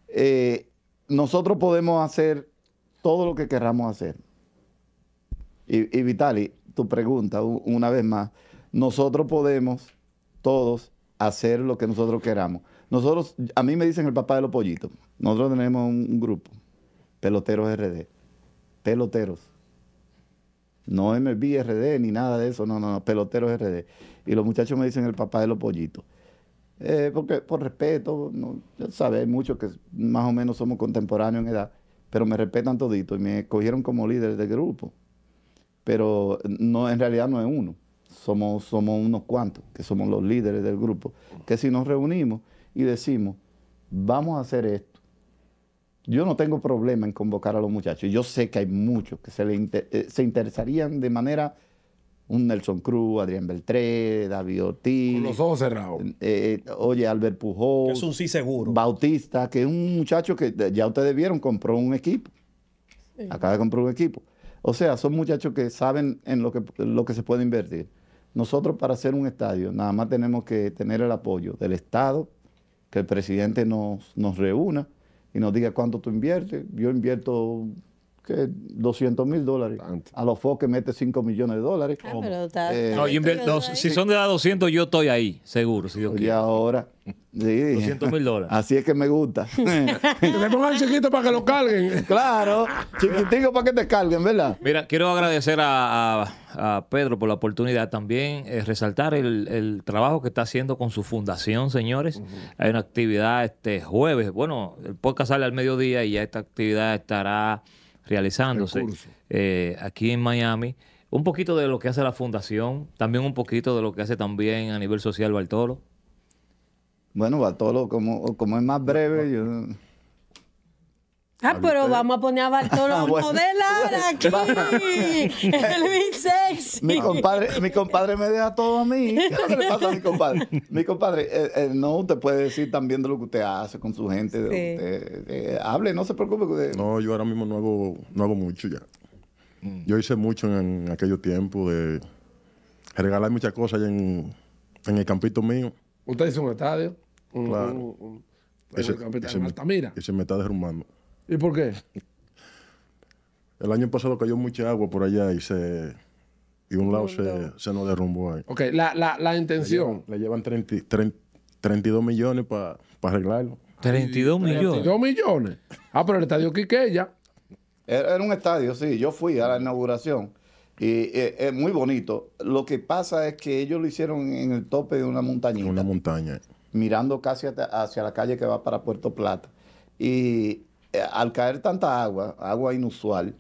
[SPEAKER 1] eh, nosotros podemos hacer todo lo que querramos hacer. Y, Vitali, tu pregunta, una vez más, nosotros podemos todos hacer lo que nosotros queramos. Nosotros, a mí me dicen el papá de los pollitos. Nosotros tenemos un, grupo, peloteros RD, peloteros. No MBRD ni nada de eso, no, no, no, peloteros RD. Y los muchachos me dicen el papá de los pollitos. Eh, porque por respeto, no, ya sabes, muchos que más o menos somos contemporáneos en edad, pero me respetan todito y me cogieron como líder del grupo. Pero eh, no, en realidad no es uno, somos, somos unos cuantos que somos los líderes del grupo, que si nos reunimos y decimos, vamos a hacer esto, yo no tengo problema en convocar a los muchachos. Yo sé que hay muchos que se, le eh, se interesarían de manera un Nelson Cruz, Adrián Beltré, David Ortiz. Con los ojos cerrados. Eh, eh, oye, Albert Pujol. es un sí seguro. Bautista, que es un muchacho que ya ustedes vieron, compró un equipo. Acaba de comprar un equipo. O sea, son muchachos que saben en lo que, lo que se puede invertir. Nosotros para hacer un estadio nada más tenemos que tener el apoyo del Estado, que el presidente nos, nos reúna y nos diga cuánto tú inviertes. Yo invierto que 200 mil dólares. A los FOC que mete 5 millones de dólares. Ah, eh,
[SPEAKER 2] si son de la 200, yo estoy ahí, seguro,
[SPEAKER 1] Y ahora. 200 mil dólares. Así es que me gusta. [laughs] que pongan chiquito para que lo carguen. Claro, chiquitico para que te carguen, ¿verdad?
[SPEAKER 2] Mira, quiero agradecer a, Pedro por la oportunidad también, eh, resaltar el, trabajo que está haciendo con su fundación, señores. Hay una actividad este jueves, bueno, el podcast sale al mediodía y ya esta actividad estará realizándose eh, aquí en Miami. Un poquito de lo que hace la fundación, también un poquito de lo que hace también a nivel social Bartolo.
[SPEAKER 1] Bueno, Bartolo, como, como es más breve, yo...
[SPEAKER 6] Ah, pero eh, vamos a poner a Bartolo [laughs] ah, bueno, modelar [laughs] aquí.
[SPEAKER 1] El Mi compadre, mi me deja todo a mí. ¿Qué [laughs] le pasa a mi compadre? Mi compadre, eh, eh, no, usted puede decir también de lo que usted hace con su gente. Usted, hable, no se preocupe.
[SPEAKER 3] No, yo ahora mismo no hago, no hago mucho ya. Mm. Yo hice mucho en, aquellos tiempos de regalar muchas cosas en, el campito mío.
[SPEAKER 4] Usted hizo un estadio. claro. Un,
[SPEAKER 3] ese, me está derrumbando. ¿Y por qué? El año pasado cayó mucha agua por allá y se y un lado Se, nos derrumbó ahí. Ok, la, la, la intención. Le llevan, 32 millones para arreglarlo.
[SPEAKER 1] 32 millones. 32
[SPEAKER 3] millones. Ah, pero
[SPEAKER 1] el estadio Quiqueya. Era, era un estadio, sí. Yo fui a la inauguración y eh, es, muy bonito. Lo que pasa es que ellos lo hicieron en el tope de una montañita. Una montaña. Mirando casi hacia la calle que va para Puerto Plata. Y eh, al caer tanta agua, agua inusual,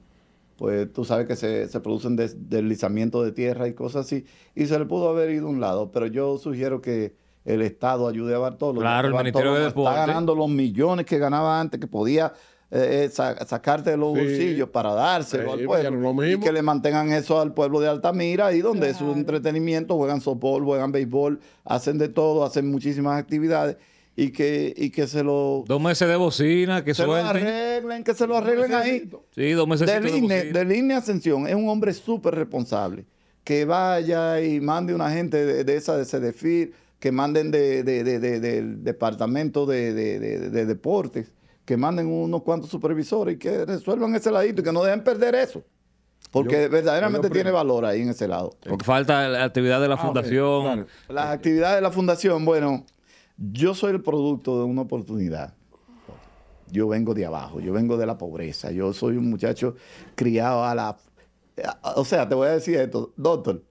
[SPEAKER 1] pues tú sabes que se, producen deslizamientos de tierra y cosas así, y se le pudo haber ido a un lado, pero yo sugiero que el Estado ayude a Bartolo. Claro, el Ministerio Está ganando los millones que ganaba antes, que podía eh, eh, sacarte de los bolsillos para dárselo al pues, pueblo. Y que le mantengan eso al pueblo de Altamira, ahí donde es su entretenimiento, juegan softball, juegan béisbol, hacen de todo, hacen muchísimas actividades y que, y que se lo.
[SPEAKER 2] Dos meses de bocina, que se lo arreglen,
[SPEAKER 1] que se lo arreglen ahí. Sí, dos meses de línea de línea Ascensión es un hombre súper responsable. Que vaya y mande una gente de, esa de CDFIR, que manden de, del departamento de, deportes, que manden unos cuantos supervisores y que resuelvan ese ladito y que no dejen perder eso. Porque verdaderamente tiene valor ahí en ese lado. Porque falta la actividad de la ah, fundación. Las actividades de la fundación, bueno, yo soy el producto de una oportunidad. Yo vengo de abajo, yo vengo de la pobreza, yo soy un muchacho criado a la... O sea, te voy a decir esto, doctor,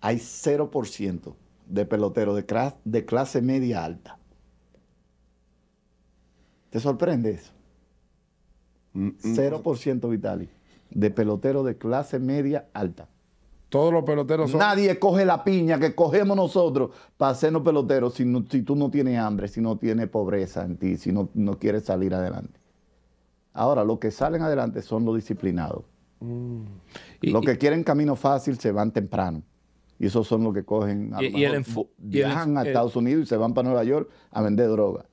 [SPEAKER 1] hay 0% de peloteros de, clase, de clase media alta. ¿Te sorprende eso? 0% mm, mm. Vitali, de peloteros de clase media alta. Todos los peloteros son. Nadie coge la piña que cogemos nosotros para hacernos peloteros si, tú no tienes hambre, si no tienes pobreza en ti, si no, no quieres salir adelante. Ahora, los que salen adelante son los disciplinados. Mm. los que quieren camino fácil se van temprano. Y esos son los que cogen. A y, viajan a Estados Unidos y se van para Nueva York a vender droga.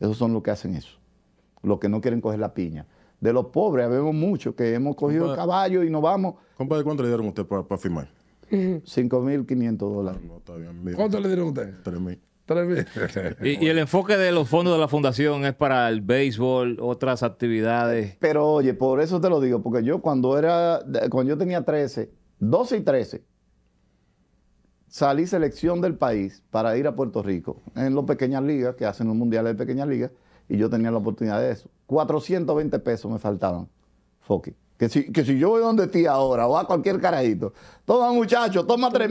[SPEAKER 1] Esos son los que hacen eso. Los que no quieren coger la piña de los pobres. Habemos muchos que hemos cogido el caballo y nos vamos. Compadre, ¿cuánto le dieron usted para firmar? 5.500 [laughs] dólares. No, está
[SPEAKER 4] ¿Cuánto le dieron usted?
[SPEAKER 1] 3.000. [laughs]
[SPEAKER 2] y, y, el enfoque de los fondos de la fundación es para el béisbol, otras actividades.
[SPEAKER 1] Pero oye, por eso te lo digo, porque yo cuando era, cuando yo tenía 13, 12 y 13, salí selección del país para ir a Puerto Rico en las pequeñas ligas, que hacen los mundiales de pequeñas ligas, y yo tenía la oportunidad de eso. 420 pesos me faltaron, Foque. Que si, que si yo voy donde estoy ahora o a cualquier carajito, toma muchacho, toma 3.000.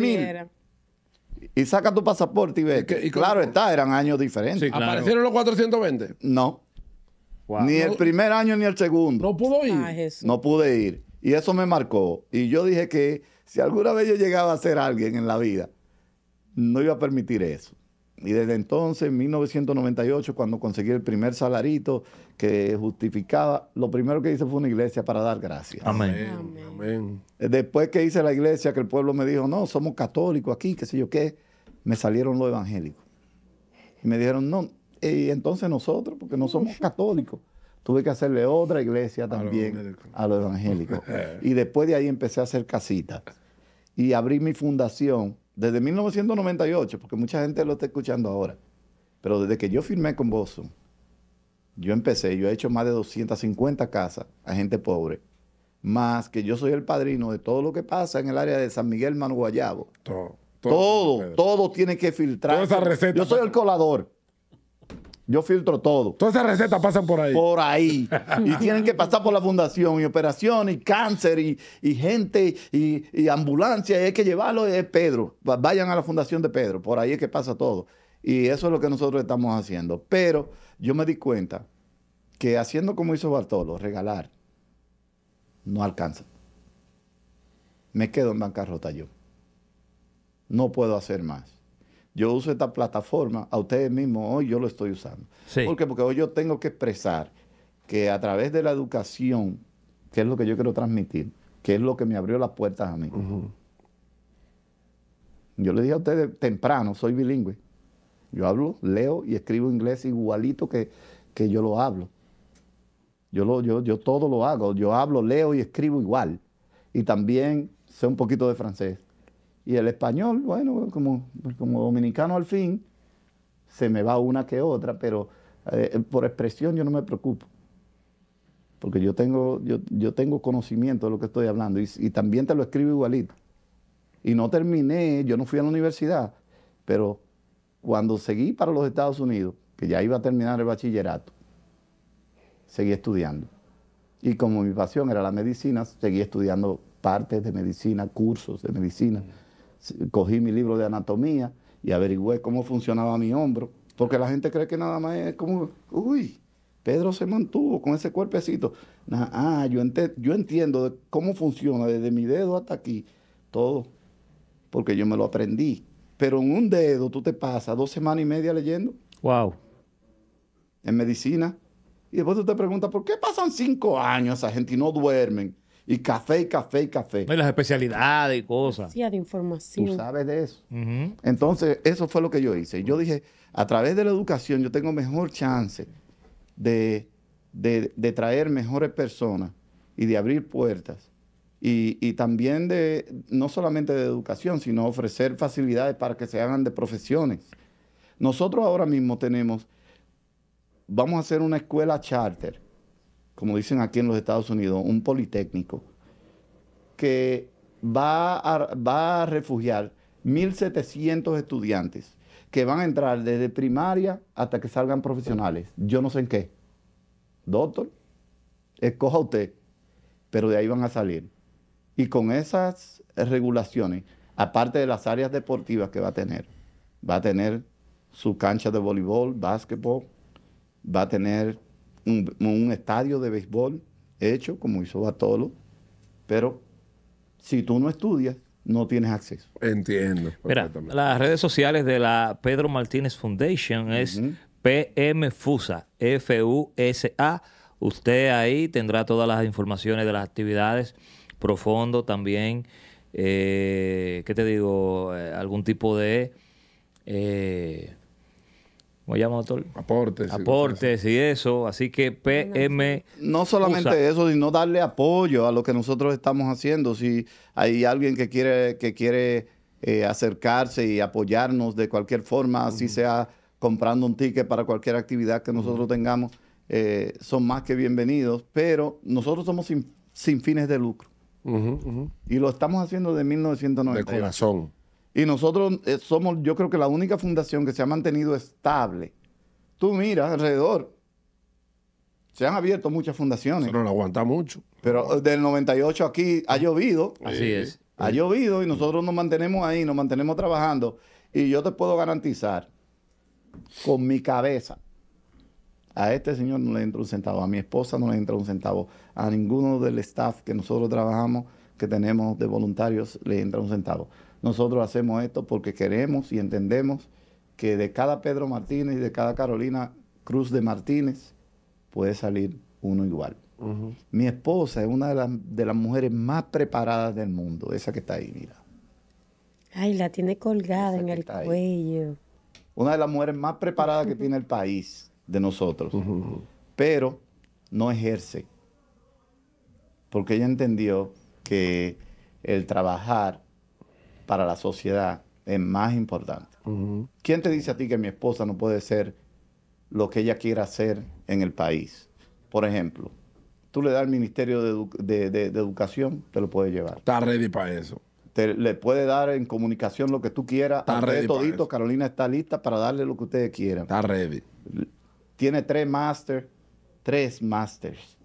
[SPEAKER 1] mil. Y saca tu pasaporte y ve. claro está, eran años diferentes. ¿Aparecieron los 420? No. Ni el primer año ni el segundo. No pudo ir. no pude ir. Y eso me marcó. Y yo dije que si alguna vez yo llegaba a ser alguien en la vida, no iba a permitir eso. Y desde entonces, en 1998, cuando conseguí el primer salarito que justificaba, lo primero que hice fue una iglesia para dar gracias.
[SPEAKER 2] Amén.
[SPEAKER 1] Después que hice la iglesia, que el pueblo me dijo, no, somos católicos aquí, qué sé yo qué, me salieron los evangélicos. Y me dijeron, no, y entonces nosotros, porque no somos [laughs] católicos, tuve que hacerle otra iglesia también A los evangélicos. [laughs] y después de ahí empecé a hacer casitas. Y abrí mi fundación desde 1998, porque mucha gente lo está escuchando ahora, pero desde que yo firmé con Boston, yo empecé, yo he hecho más de 250 casas a gente pobre, más que yo soy el padrino de todo lo que pasa en el área de San Miguel Manu Todo. Todo, todo, todo, tiene que filtrar. esa receta, yo soy el colador. Yo filtro todo. Todas esas recetas pasan por ahí. Por ahí. [laughs] y tienen que pasar por la fundación y operación y cáncer y, gente y, ambulancia. Y hay que llevarlo. de Pedro. Vayan a la fundación de Pedro. Por ahí es que pasa todo. Y eso es lo que nosotros estamos haciendo. Pero yo me di cuenta que haciendo como hizo Bartolo, regalar, no alcanza. Me quedo en bancarrota yo. No puedo hacer más yo uso esta plataforma, a ustedes mismos hoy yo lo estoy usando. ¿Por qué? Porque hoy yo tengo que expresar que a través de la educación, que es lo que yo quiero transmitir, que es lo que me abrió las puertas a mí. Yo le dije a ustedes temprano, soy bilingüe. Yo hablo, leo y escribo inglés igualito que, que yo lo hablo. Yo, lo, yo, yo todo lo hago. Yo hablo, leo y escribo igual. Y también sé un poquito de francés. Y el español, bueno, como, como dominicano al fin, se me va una que otra, pero eh, eh, por expresión yo no me preocupo. Porque yo tengo, yo, tengo conocimiento de lo que estoy hablando y, y, también te lo escribo igualito. Y no terminé, yo no fui a la universidad, pero cuando seguí para los Estados Unidos, que ya iba a terminar el bachillerato, seguí estudiando. Y como mi pasión era la medicina, seguí estudiando partes de medicina, cursos de medicina cogí mi libro de anatomía y averigüé cómo funcionaba mi hombro, porque la gente cree que nada más es como, uy, Pedro se mantuvo con ese cuerpecito. ah, yo, entiendo cómo funciona desde mi dedo hasta aquí, todo, porque yo me lo aprendí. Pero en un dedo tú te pasas dos semanas y media leyendo. Wow. En medicina. Y después tú te preguntas, ¿por qué pasan cinco años esa gente y no duermen? Y café, y café, y café. Y las especialidades y cosas. Sí,
[SPEAKER 6] de información. Tú sabes de eso.
[SPEAKER 1] Entonces, eso fue lo que yo hice. Yo dije, a través de la educación yo tengo mejor chance de, traer mejores personas y de abrir puertas. Y, y, también de, no solamente de educación, sino ofrecer facilidades para que se hagan de profesiones. Nosotros ahora mismo tenemos, vamos a hacer una escuela charter como dicen aquí en los Estados Unidos, un politécnico, que va a, refugiar 1.700 estudiantes que van a entrar desde primaria hasta que salgan profesionales. Yo no sé en qué. Doctor, escoja usted, pero de ahí van a salir. Y con esas regulaciones, aparte de las áreas deportivas que va a tener, va a tener su cancha de voleibol, básquetbol, va a tener un, estadio de béisbol hecho, como hizo Batolo, pero si tú no estudias, no tienes acceso. Entiendo.
[SPEAKER 2] las redes sociales de la Pedro Martínez Foundation es PMFUSA, F-U-S-A. Usted ahí tendrá todas las informaciones de las actividades, profundo también, eh, ¿qué te digo? Eh, algún tipo de... Eh,
[SPEAKER 1] Aportes. Aportes
[SPEAKER 2] y, eso. Así que PM. No solamente
[SPEAKER 1] eso, sino darle apoyo a lo que nosotros estamos haciendo. Si hay alguien que quiere, que quiere eh, acercarse y apoyarnos de cualquier forma, así sea comprando un ticket para cualquier actividad que nosotros tengamos, eh, son más que bienvenidos. Pero nosotros somos sin, fines de lucro. y lo estamos haciendo de 1990. De corazón. Y nosotros eh, somos, yo creo que la única fundación que se ha mantenido estable. Tú miras alrededor. Se han abierto muchas fundaciones. Pero no aguanta mucho. Pero eh, del 98 aquí ha llovido. Así es. Ha llovido y nosotros nos mantenemos ahí, nos mantenemos trabajando. Y yo te puedo garantizar, con mi cabeza, a este señor no le entra un centavo, a mi esposa no le entra un centavo, a ninguno del staff que nosotros trabajamos, que tenemos de voluntarios, le entra un centavo. Nosotros hacemos esto porque queremos y entendemos que de cada Pedro Martínez y de cada Carolina Cruz de Martínez puede salir uno igual. Mi esposa es una de las, mujeres más preparadas del mundo, esa que está ahí, mira.
[SPEAKER 6] Ay, la tiene colgada en el cuello.
[SPEAKER 1] Una de las mujeres más preparadas que tiene el país de nosotros, pero no ejerce, porque ella entendió que el trabajar para la sociedad es más importante. ¿Quién te dice a ti que mi esposa no puede ser lo que ella quiera hacer en el país? Por ejemplo, tú le das al Ministerio de, Educación, te lo puede llevar. Está ready para eso. le puede dar en comunicación lo que tú quieras. Está ready Carolina está lista para darle lo que ustedes quieran. Está ready. Tiene tres másteres tres másters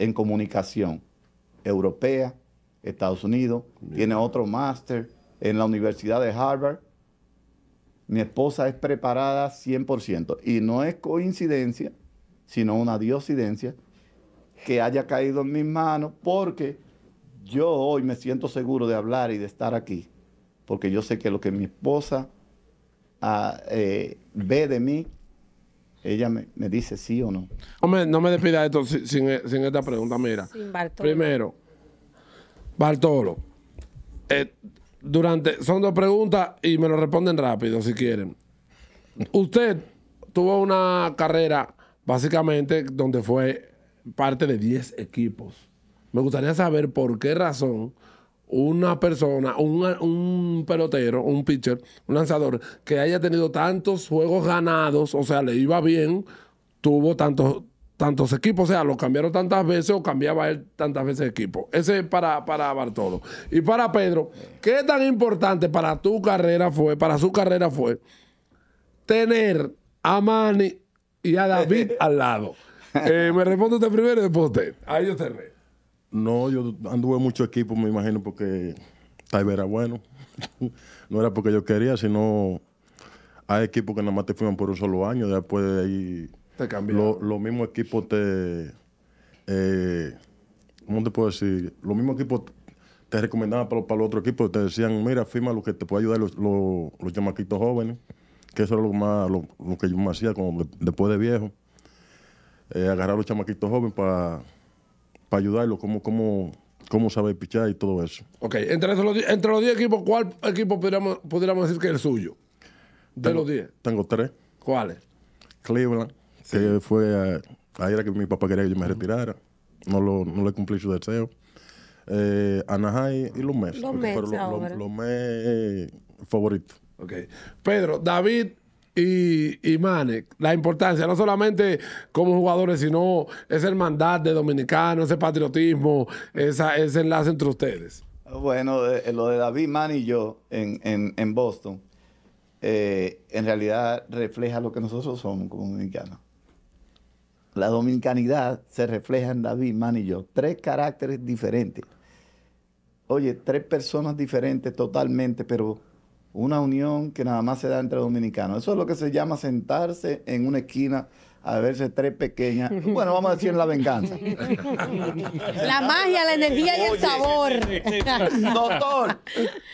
[SPEAKER 1] en comunicación europea, Estados Unidos. Tiene otro máster en la Universidad de Harvard. Mi esposa es preparada 100%. Y no es coincidencia, sino una diosidencia, que haya caído en mis manos, porque yo hoy me siento seguro de hablar y de estar aquí, porque yo sé que lo que mi esposa ah, eh, ve de mí, ella me, dice sí o no.
[SPEAKER 4] Hombre, no me despida esto sin, esta pregunta, mira. Primero, Bartolo, eh, durante. Son dos preguntas y me lo responden rápido si quieren. Usted tuvo una carrera básicamente donde fue parte de 10 equipos. Me gustaría saber por qué razón una persona, un, un, pelotero, un pitcher, un lanzador que haya tenido tantos juegos ganados, o sea, le iba bien, tuvo tantos tantos equipos, o sea, lo cambiaron tantas veces o cambiaba él tantas veces de equipo. Ese es para, para Bartolo. Y para Pedro, ¿qué tan importante para tu carrera fue, para su carrera fue, tener a Manny y a David [laughs] al lado? Eh, me responde usted primero y después usted. Ahí yo te cerré.
[SPEAKER 3] No, yo anduve mucho equipos, me imagino, porque tal era bueno. [laughs] no era porque yo quería, sino hay equipos que nada más te fueron por un solo año, después de ahí te los lo mismos equipos te. Eh, te puedo decir? Los mismos equipos te recomendaban para, para los otros equipos. Te decían, mira, firma lo que te puede ayudar los, los, chamaquitos jóvenes. Que eso era lo, más, que yo me hacía como después de viejo. Eh, agarrar a los chamaquitos jóvenes para ayudarlos, cómo, cómo, cómo saber pichar y todo eso.
[SPEAKER 4] Ok, entre, los 10 equipos, ¿cuál equipo podríamos podríamos decir que es el suyo? De los 10. Tengo tres. ¿Cuáles?
[SPEAKER 3] Cleveland. Que fue a, ahí era que mi papá quería que yo me retirara. No, lo, no le cumplí su deseo. Eh, y los Mets. Los Mets, favoritos. Pedro, David y, y
[SPEAKER 4] Mane, la importancia, no solamente como jugadores, sino ese hermandad de dominicano, ese patriotismo, ese enlace entre ustedes.
[SPEAKER 1] Bueno, lo de David, Mane y yo en, en, Boston, eh, en realidad refleja lo que nosotros somos como dominicanos la dominicanidad se refleja en David, Man y yo. Tres caracteres diferentes. Oye, tres personas diferentes totalmente, pero una unión que nada más se da entre dominicanos. Eso es lo que se llama sentarse en una esquina a verse tres pequeñas. Bueno, vamos a decir en la venganza.
[SPEAKER 6] [laughs] La magia, la energía y el sabor. Doctor,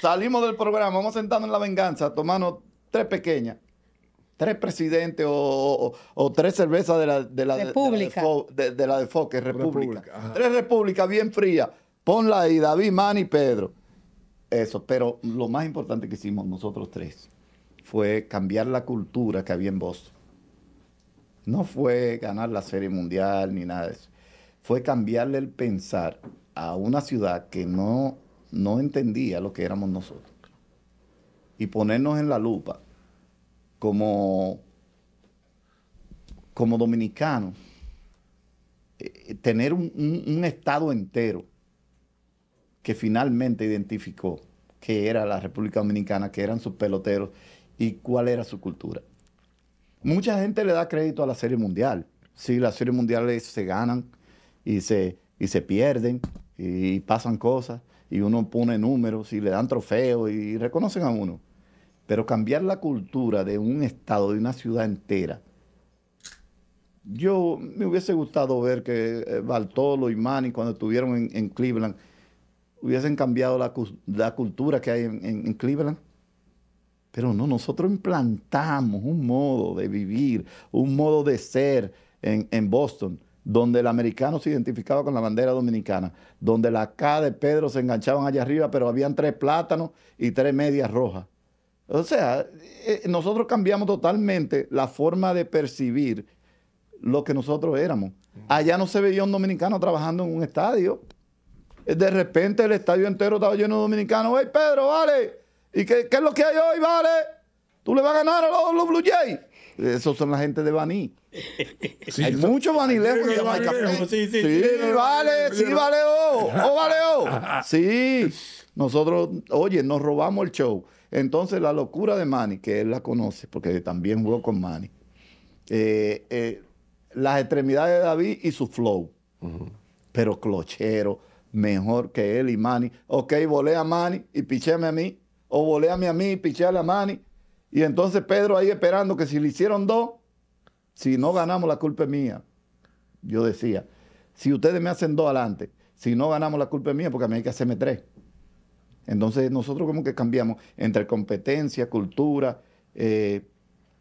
[SPEAKER 1] salimos del programa, vamos sentando en la venganza, tomando tres pequeñas tres presidentes o, tres cervezas de la de la República. De, la de, Foque, República. tres repúblicas bien frías. Ponla ahí, David, Manny Pedro. Eso, pero lo más importante que hicimos nosotros tres fue cambiar la cultura que había en Boston. No fue ganar la Serie Mundial ni nada de eso. Fue cambiarle el pensar a una ciudad que no, no entendía lo que éramos nosotros. Y ponernos en la lupa como, como dominicano, eh, tener un, Estado entero que finalmente identificó que era la República Dominicana, que eran sus peloteros y cuál era su cultura. Mucha gente le da crédito a la Serie Mundial. Sí, las Serie Mundiales se ganan y se, y se pierden y pasan cosas y uno pone números y le dan trofeos y reconocen a uno. Pero cambiar la cultura de un estado, de una ciudad entera. Yo me hubiese gustado ver que eh, Bartolo y Manny, cuando estuvieron en, Cleveland, hubiesen cambiado la, cultura que hay en, Cleveland. Pero no, nosotros implantamos un modo de vivir, un modo de ser en, Boston, donde el americano se identificaba con la bandera dominicana, donde la K de Pedro se enganchaban allá arriba, pero habían tres plátanos y tres medias rojas. O sea, eh, nosotros cambiamos totalmente la forma de percibir lo que nosotros éramos. Allá no se veía un dominicano trabajando en un estadio. Eh, de repente el estadio entero estaba lleno de dominicanos. ¡Ey, Pedro, vale! ¿Y qué, es lo que hay hoy, vale? ¿Tú le vas a ganar a los, Blue Jays? Esos son la gente de Baní. [laughs] hay muchos banileo, que Sí, sí, vale, sí, vale, oh, oh, vale, oh. [laughs] Sí, nosotros, oye, nos robamos el show. Entonces, la locura de Manny, que él la conoce, porque también jugó con Manny, eh, eh, las extremidades de David y su flow. Pero clochero, mejor que él y Manny. Ok, volea a Manny y pichéme a mí. O volé a mí y pichéale a Manny. Y entonces Pedro ahí esperando que si le hicieron dos, si no ganamos la culpa es mía. Yo decía, si ustedes me hacen dos adelante, si no ganamos la culpa es mía porque a mí hay que hacerme tres. Entonces nosotros como que cambiamos entre competencia, cultura, eh,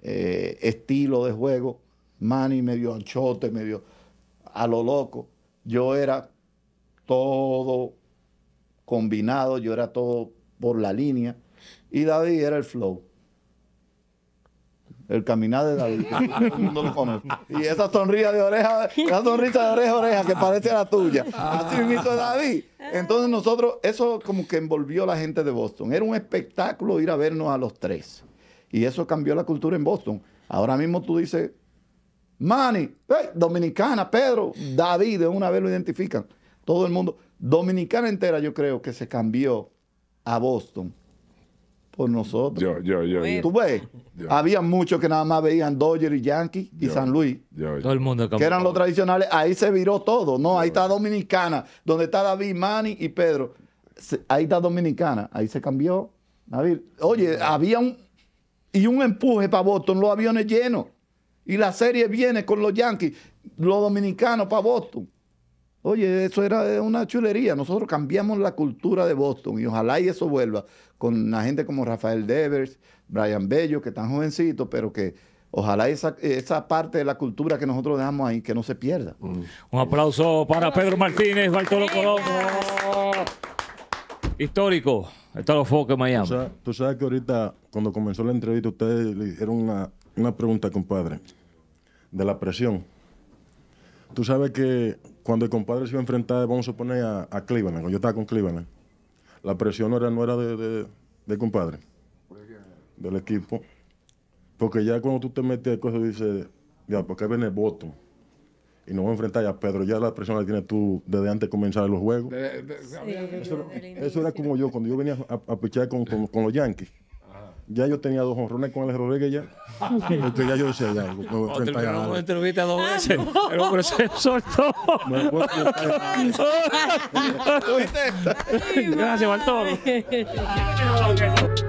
[SPEAKER 1] eh, estilo de juego, Manny medio anchote, medio a lo loco. Yo era todo combinado, yo era todo por la línea y David era el flow. El caminar de David. [laughs] Y esa sonrisa de oreja, esa sonrisa de oreja oreja que parece la tuya. Así mismo David. Entonces nosotros, eso como que envolvió a la gente de Boston. Era un espectáculo ir a vernos a los tres. Y eso cambió la cultura en Boston. Ahora mismo tú dices, Manny, Dominicana, Pedro, David, de una vez lo identifican. Todo el mundo. Dominicana entera yo creo que se cambió a Boston nosotros. Tú ves, había muchos que nada más veían Dodger y Yankees y San Luis. Todo
[SPEAKER 2] el mundo. Que eran los
[SPEAKER 1] tradicionales. Ahí se viró todo. No, ahí está Dominicana, donde está David, Manny y Pedro. Ahí está Dominicana. Ahí se cambió. David. Oye, había un... Y un empuje para Boston, los aviones llenos. Y la serie viene con los Yankees, los dominicanos para Boston. Oye, eso era una chulería. Nosotros cambiamos la cultura de Boston y ojalá y eso vuelva con la gente como Rafael Devers, Brian Bello, que están jovencitos, pero que ojalá esa, esa parte de la cultura que nosotros dejamos ahí, que no se pierda. Mm.
[SPEAKER 2] Un aplauso para Pedro Martínez, Bartolo Colombo. Oh. Histórico, está los focos en
[SPEAKER 3] Miami. Tú sabes, que ahorita, cuando comenzó la entrevista, ustedes le hicieron una, una pregunta, compadre, de la presión. Tú sabes que cuando el compadre se iba a enfrentar, vamos a poner a, a Cleveland, yo estaba con Cleveland, la presión no era, no era de, compadre, del equipo. Porque ya cuando tú te metes cosas, dices, ya, porque viene el voto. Y no va a enfrentar a Pedro. Ya la presión la tienes tú desde antes de comenzar los juegos. eso, era, como yo, cuando yo venía a, a pichar con los Yankees ya yo tenía dos honrones con Alex Rodríguez ya. [laughs] Entonces ya yo decía, ya, a
[SPEAKER 2] este dos veces,
[SPEAKER 6] ah, el
[SPEAKER 1] [laughs] Gracias, [laughs]